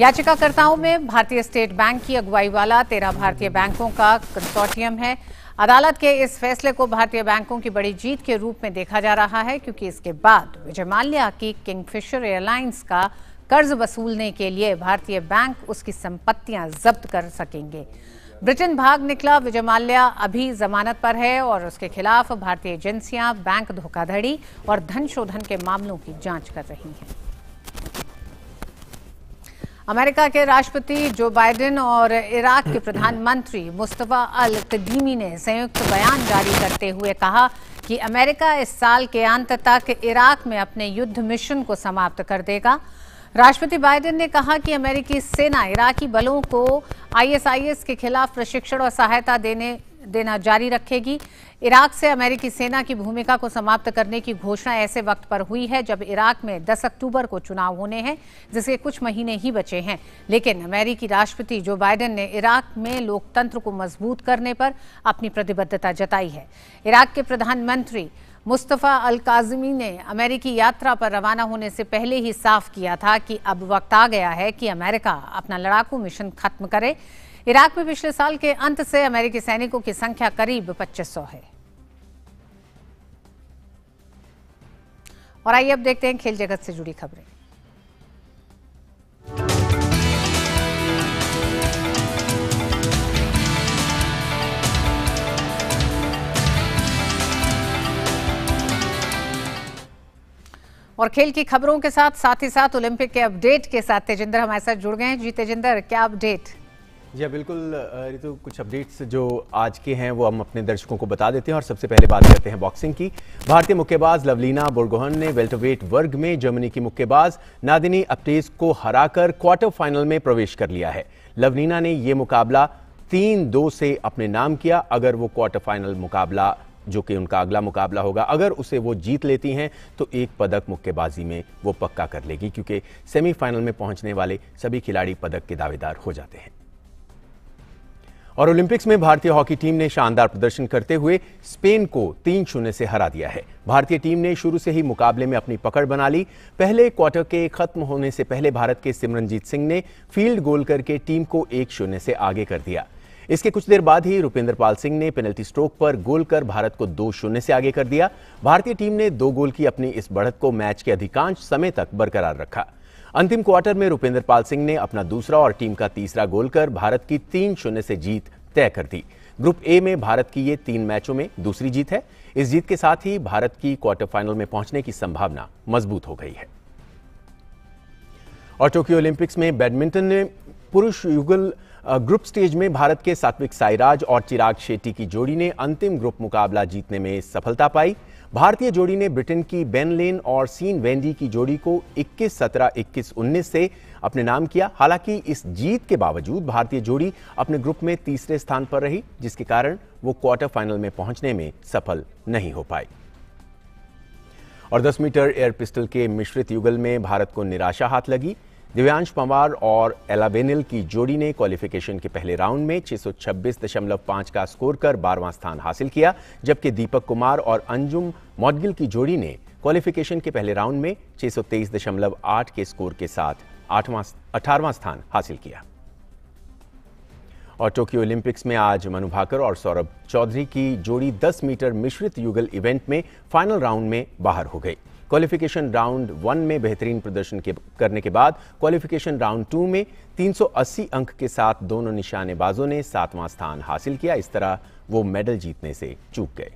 याचिकाकर्ताओं में भारतीय स्टेट बैंक की अगुवाई वाला तेरह भारतीय बैंकों का कंसोर्टियम है अदालत के इस फैसले को भारतीय बैंकों की बड़ी जीत के रूप में देखा जा रहा है क्योंकि इसके बाद विजय माल्या की किंगफिशर एयरलाइंस का कर्ज वसूलने के लिए भारतीय बैंक उसकी संपत्तियां जब्त कर सकेंगे ब्रिटेन भाग निकला विजय माल्या अभी जमानत पर है और उसके खिलाफ भारतीय एजेंसियां बैंक धोखाधड़ी और धन शोधन के मामलों की जांच कर रही हैं अमेरिका के राष्ट्रपति जो बाइडेन और इराक के प्रधानमंत्री मुस्तफ़ा अल कदीमी ने संयुक्त बयान जारी करते हुए कहा कि अमेरिका इस साल के अंत तक इराक में अपने युद्ध मिशन को समाप्त कर देगा राष्ट्रपति बाइडेन ने कहा कि अमेरिकी सेना इराकी बलों को आईएसआईएस के खिलाफ प्रशिक्षण और सहायता देने देना जारी रखेगी इराक से अमेरिकी सेना की भूमिका को समाप्त करने की घोषणा ऐसे वक्त पर हुई है जब इराक में 10 अक्टूबर को चुनाव होने हैं जिसके कुछ महीने ही बचे हैं लेकिन अमेरिकी राष्ट्रपति जो बाइडेन ने इराक में लोकतंत्र को मजबूत करने पर अपनी प्रतिबद्धता जताई है इराक के प्रधानमंत्री मुस्तफ़ा अल काजमी ने अमेरिकी यात्रा पर रवाना होने से पहले ही साफ किया था कि अब वक्त आ गया है कि अमेरिका अपना लड़ाकू मिशन खत्म करे इराक में पिछले साल के अंत से अमेरिकी सैनिकों की संख्या करीब 2500 है और आइए अब देखते हैं खेल जगत से जुड़ी खबरें और खेल की खबरों के साथ साथ ही साथ ओलंपिक के अपडेट के साथ तेजिंदर हमारे साथ जुड़ गए हैं जी तेजिंदर क्या अपडेट जी हाँ, बिल्कुल रितु कुछ अपडेट्स जो आज के हैं वो हम अपने दर्शकों को बता देते हैं और सबसे पहले बात करते हैं बॉक्सिंग की भारतीय मुक्केबाज लवलीना बोरगोहन ने वेल्टरवेट वर्ग में जर्मनी की मुक्केबाज नादिनी अपटेज को हराकर क्वार्टर फाइनल में प्रवेश कर लिया है लवलीना ने ये मुकाबला तीन दो से अपने नाम किया अगर वो क्वार्टर फाइनल मुकाबला जो कि उनका अगला मुकाबला होगा अगर उसे वो जीत लेती हैं तो एक पदक मुक्केबाजी में वो पक्का कर लेगी क्योंकि सेमीफाइनल में पहुंचने वाले सभी खिलाड़ी पदक के दावेदार हो जाते हैं और ओलंपिक्स में भारतीय हॉकी टीम ने शानदार प्रदर्शन करते हुए स्पेन को तीन शून्य से हरा दिया है भारतीय टीम ने शुरू से ही मुकाबले में अपनी पकड़ बना ली पहले क्वार्टर के खत्म होने से पहले भारत के सिमरनजीत सिंह ने फील्ड गोल करके टीम को एक शून्य से आगे कर दिया इसके कुछ देर बाद ही रुपेंद्र पाल सिंह ने पेनल्टी स्ट्रोक पर गोल कर भारत को दो शून्य से आगे कर दिया भारतीय टीम ने दो गोल की अपनी इस बढ़त को मैच के अधिकांश समय तक बरकरार रखा अंतिम क्वार्टर में रुपेंद्र पाल सिंह ने अपना दूसरा और टीम का तीसरा गोल कर भारत की तीन शून्य से जीत तय कर दी ग्रुप ए में भारत की ये तीन मैचों में दूसरी जीत है इस जीत के साथ ही भारत की क्वार्टर फाइनल में पहुंचने की संभावना मजबूत हो गई है और टोक्यो ओलंपिक्स में बैडमिंटन ने पुरुष युगल ग्रुप स्टेज में भारत के सात्विक साईराज और चिराग शेट्टी की जोड़ी ने अंतिम ग्रुप मुकाबला जीतने में सफलता पाई भारतीय जोड़ी ने ब्रिटेन की बेन लेन और सीन वेंडी की जोड़ी को 21 17 21 19 से अपने नाम किया हालांकि इस जीत के बावजूद भारतीय जोड़ी अपने ग्रुप में तीसरे स्थान पर रही जिसके कारण वो क्वार्टर फाइनल में पहुंचने में सफल नहीं हो पाई और 10 मीटर एयर पिस्टल के मिश्रित युगल में भारत को निराशा हाथ लगी दिव्यांश पंवार और एलावेनिल की जोड़ी ने क्वालिफिकेशन के पहले राउंड में छह का स्कोर कर बारवां स्थान हासिल किया जबकि दीपक कुमार और अंजुम मॉडगिल की जोड़ी ने क्वालिफिकेशन के पहले राउंड में छह के स्कोर के साथ आठवां अठारवां स्थान हासिल किया और टोक्यो ओलंपिक्स में आज मनु भाकर और सौरभ चौधरी की जोड़ी 10 मीटर मिश्रित युगल इवेंट में फाइनल राउंड में बाहर हो गई क्वालिफिकेशन राउंड वन में बेहतरीन प्रदर्शन के करने के बाद क्वालिफिकेशन राउंड टू में 380 अंक के साथ दोनों निशानेबाजों ने सातवां स्थान हासिल किया इस तरह वो मेडल जीतने से चूक गए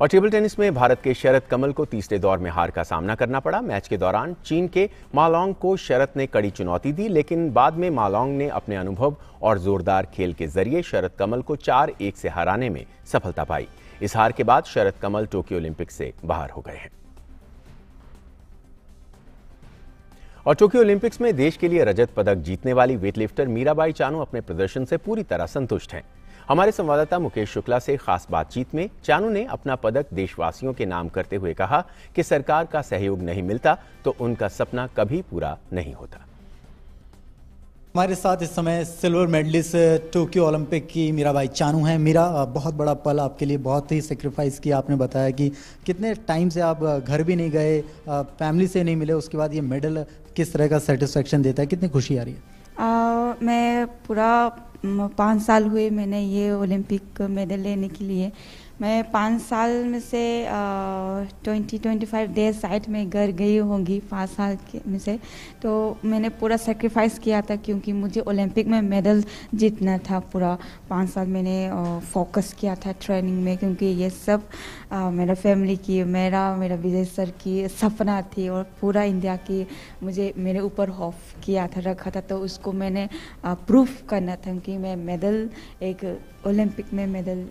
और टेबल टेनिस में भारत के शरद कमल को तीसरे दौर में हार का सामना करना पड़ा मैच के दौरान चीन के मालोंग को शरद ने कड़ी चुनौती दी लेकिन बाद में मालोंग ने अपने अनुभव और जोरदार खेल के जरिए शरद कमल को चार एक से हराने में सफलता पाई इस हार के बाद शरद कमल टोक्यो ओलंपिक से बाहर हो गए हैं और टोक्यो ओलंपिक्स में देश के लिए रजत पदक जीतने वाली वेटलिफ्टर मीराबाई चानू अपने प्रदर्शन से पूरी तरह संतुष्ट हैं हमारे संवाददाता मुकेश शुक्ला से खास बातचीत में चानू ने अपना पदक देशवासियों के नाम करते हुए कहा कि सरकार का सहयोग नहीं मिलता तो उनका सपना कभी पूरा नहीं होता हमारे साथ इस समय सिल्वर मेडलिस्ट टोक्यो ओलंपिक की भाई चानू हैं मीरा बहुत बड़ा पल आपके लिए बहुत ही सेक्रीफाइस किया आपने बताया कि कितने टाइम से आप घर भी नहीं गए फैमिली से नहीं मिले उसके बाद ये मेडल किस तरह का सेटिस्फेक्शन देता है कितनी खुशी आ रही है आ, मैं पूरा पाँच साल हुए मैंने ये ओलंपिक मेडल लेने के लिए मैं पाँच साल में से twenty twenty five days side में घर गई होंगी पाँच साल के में से तो मैंने पूरा सेक्रीफाइस किया था क्योंकि मुझे ओलंपिक में मेडल जीतना था पूरा पाँच साल मैंने फोकस किया था ट्रेनिंग में क्योंकि ये सब मेरा फैमिली की मेरा मेरा विजय सर की सपना थी और पूरा इंडिया की मुझे मेरे ऊपर हॉफ किया था रखा था तो उसको मैंने प्रूफ करना था कि मैं मेडल एक ओलंपिक में मेडल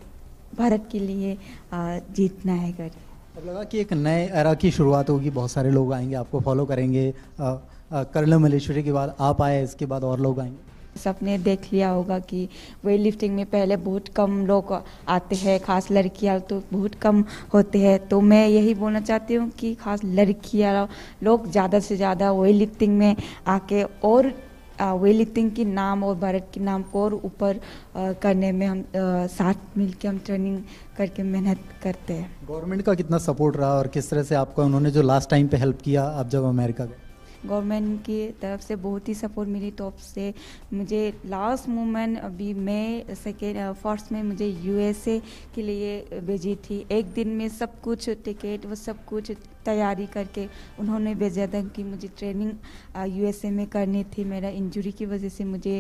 भारत के लिए जीतना है कर लगा कि एक नए एरा की शुरुआत होगी बहुत सारे लोग आएंगे आपको फॉलो करेंगे कर्नल मलेश्वरी के बाद आप आए इसके बाद और लोग आएंगे सबने देख लिया होगा कि वेट लिफ्टिंग में पहले बहुत कम लोग आते हैं खास लड़कियां तो बहुत कम होते हैं तो मैं यही बोलना चाहती हूँ कि खास लड़कियाँ लोग ज़्यादा से ज़्यादा वेट लिफ्टिंग में आके और वेली लिफ्टिंग के नाम और भारत के नाम को और ऊपर करने में हम साथ मिल हम ट्रेनिंग करके मेहनत करते हैं गवर्नमेंट का कितना सपोर्ट रहा और किस तरह से आपका उन्होंने जो लास्ट टाइम पे हेल्प किया आप जब अमेरिका गए गवर्नमेंट की तरफ से बहुत ही सपोर्ट मिली तो से मुझे लास्ट मोमेंट अभी मैं सेकेंड फर्स्ट में मुझे यूएसए के लिए भेजी थी एक दिन में सब कुछ टिकट वो सब कुछ तैयारी करके उन्होंने भेजा था कि मुझे ट्रेनिंग यूएसए में करनी थी मेरा इंजरी की वजह से मुझे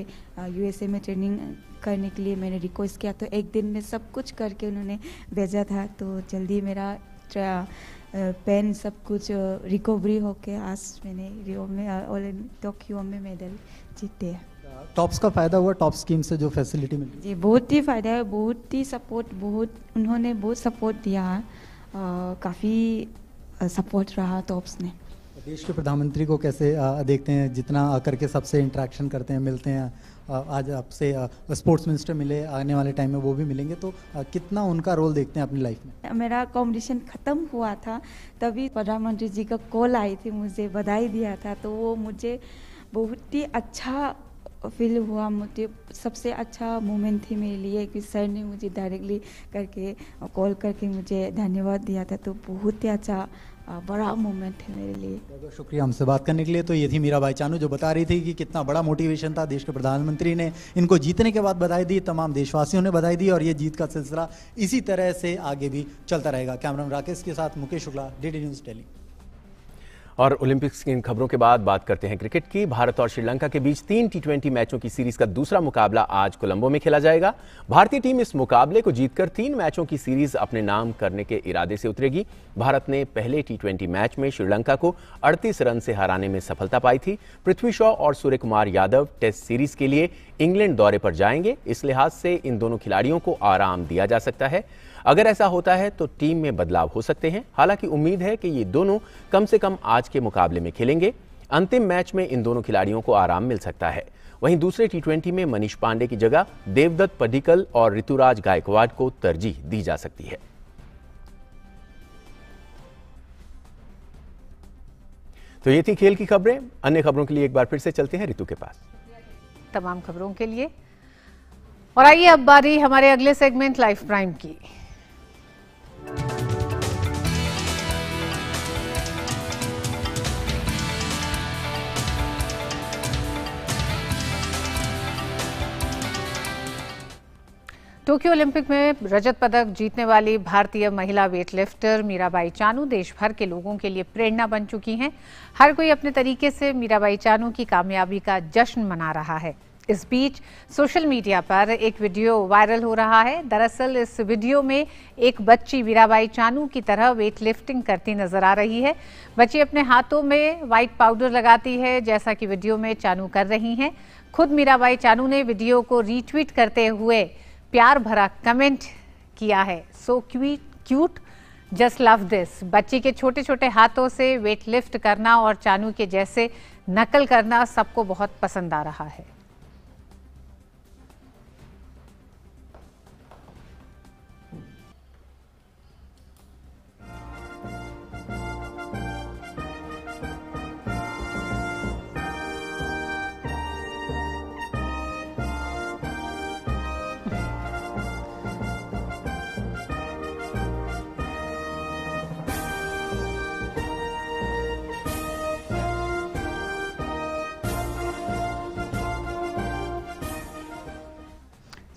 यूएसए में ट्रेनिंग करने के लिए मैंने रिक्वेस्ट किया तो एक दिन में सब कुछ करके उन्होंने भेजा था तो जल्दी मेरा पेन सब कुछ रिकवरी होके आज मैंने रियो में टोक्यो में मेडल जीते हैं टॉप्स का फ़ायदा हुआ टॉप स्कीम से जो फैसिलिटी मिली जी बहुत ही फ़ायदा है बहुत ही सपोर्ट बहुत उन्होंने बहुत सपोर्ट दिया काफ़ी सपोर्ट रहा टॉप्स ने देश के प्रधानमंत्री को कैसे देखते हैं जितना आकर के सबसे इंट्रैक्शन करते हैं मिलते हैं आज आपसे स्पोर्ट्स मिनिस्टर मिले आने वाले टाइम में वो भी मिलेंगे तो कितना उनका रोल देखते हैं अपनी लाइफ में मेरा कॉम्पिटिशन ख़त्म हुआ था तभी प्रधानमंत्री जी का कॉल आई थी मुझे बधाई दिया था तो वो मुझे बहुत ही अच्छा फील हुआ मुझे सबसे अच्छा मोमेंट थी मेरे लिए कि सर ने मुझे डायरेक्टली करके कॉल करके मुझे धन्यवाद दिया था तो बहुत ही अच्छा बड़ा मोमेंट है मेरे लिए बहुत शुक्रिया हमसे बात करने के लिए तो ये थी मीरा भाई चानू जो बता रही थी कि कितना बड़ा मोटिवेशन था देश के प्रधानमंत्री ने इनको जीतने के बाद बधाई दी तमाम देशवासियों ने बधाई दी और ये जीत का सिलसिला इसी तरह से आगे भी चलता रहेगा कैमरा राकेश के साथ Mukesh Shukla D news daily और ओलंपिक्स की इन खबरों के बाद बात करते हैं क्रिकेट की भारत और श्रीलंका के बीच तीन टी मैचों की सीरीज का दूसरा मुकाबला आज कोलंबो में खेला जाएगा भारतीय टीम इस मुकाबले को जीतकर तीन मैचों की सीरीज अपने नाम करने के इरादे से उतरेगी भारत ने पहले टी मैच में श्रीलंका को अड़तीस रन से हराने में सफलता पाई थी पृथ्वी शॉ और सूर्य कुमार यादव टेस्ट सीरीज के लिए इंग्लैंड दौरे पर जाएंगे इस लिहाज से इन दोनों खिलाड़ियों को आराम दिया जा सकता है अगर ऐसा होता है तो टीम में बदलाव हो सकते हैं हालांकि उम्मीद है कि ये दोनों कम से कम आज के मुकाबले में खेलेंगे अंतिम मैच में इन दोनों खिलाड़ियों को आराम मिल सकता है वहीं दूसरे टी में मनीष पांडे की जगह देवदत्त पडिकल और ऋतुराज गायकवाड को तरजीह दी जा सकती है तो ये थी खेल की खबरें अन्य खबरों के लिए एक बार फिर से चलते हैं ऋतु के पास तमाम खबरों के लिए और आइए अब बारी हमारे अगले सेगमेंट लाइफ प्राइम की टोक्यो ओलंपिक में रजत पदक जीतने वाली भारतीय महिला वेटलिफ्टर मीराबाई चानू देश भर के लोगों के लिए प्रेरणा बन चुकी हैं हर कोई अपने तरीके से मीराबाई चानू की कामयाबी का जश्न मना रहा है इस बीच सोशल मीडिया पर एक वीडियो वायरल हो रहा है दरअसल इस वीडियो में एक बच्ची वीराबाई चानू की तरह वेट लिफ्टिंग करती नजर आ रही है बच्ची अपने हाथों में वाइट पाउडर लगाती है जैसा कि वीडियो में चानू कर रही हैं खुद मीराबाई चानू ने वीडियो को रीट्वीट करते हुए प्यार भरा कमेंट किया है so cute just love this बच्ची के छोटे छोटे हाथों से वेट लिफ्ट करना और चानू के जैसे नकल करना सबको बहुत पसंद आ रहा है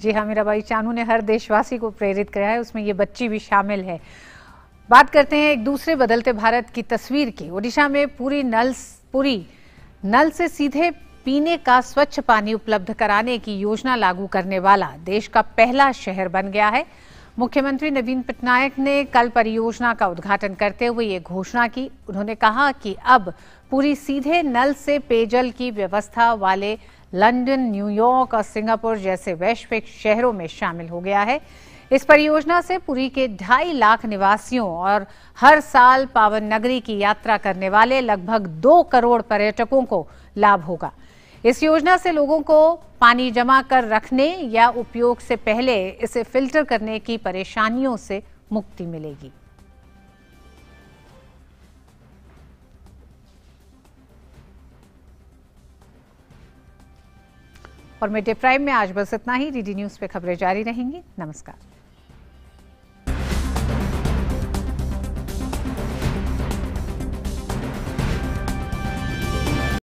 जी हाँ मेरा भाई चानू ने हर देशवासी को प्रेरित किया है उसमें ये बच्ची भी शामिल है बात करते हैं एक दूसरे बदलते भारत की तस्वीर की ओडिशा में पूरी नल पूरी नल से सीधे पीने का स्वच्छ पानी उपलब्ध कराने की योजना लागू करने वाला देश का पहला शहर बन गया है मुख्यमंत्री नवीन पटनायक ने कल परियोजना का उद्घाटन करते हुए ये घोषणा की उन्होंने कहा कि अब पूरी सीधे नल से पेयजल की व्यवस्था वाले लंदन, न्यूयॉर्क और सिंगापुर जैसे वैश्विक शहरों में शामिल हो गया है इस परियोजना से पुरी के ढाई लाख निवासियों और हर साल पावन नगरी की यात्रा करने वाले लगभग दो करोड़ पर्यटकों को लाभ होगा इस योजना से लोगों को पानी जमा कर रखने या उपयोग से पहले इसे फिल्टर करने की परेशानियों से मुक्ति मिलेगी और मिड डे प्राइम में आज बस इतना ही डी न्यूज़ पे खबरें जारी रहेंगी नमस्कार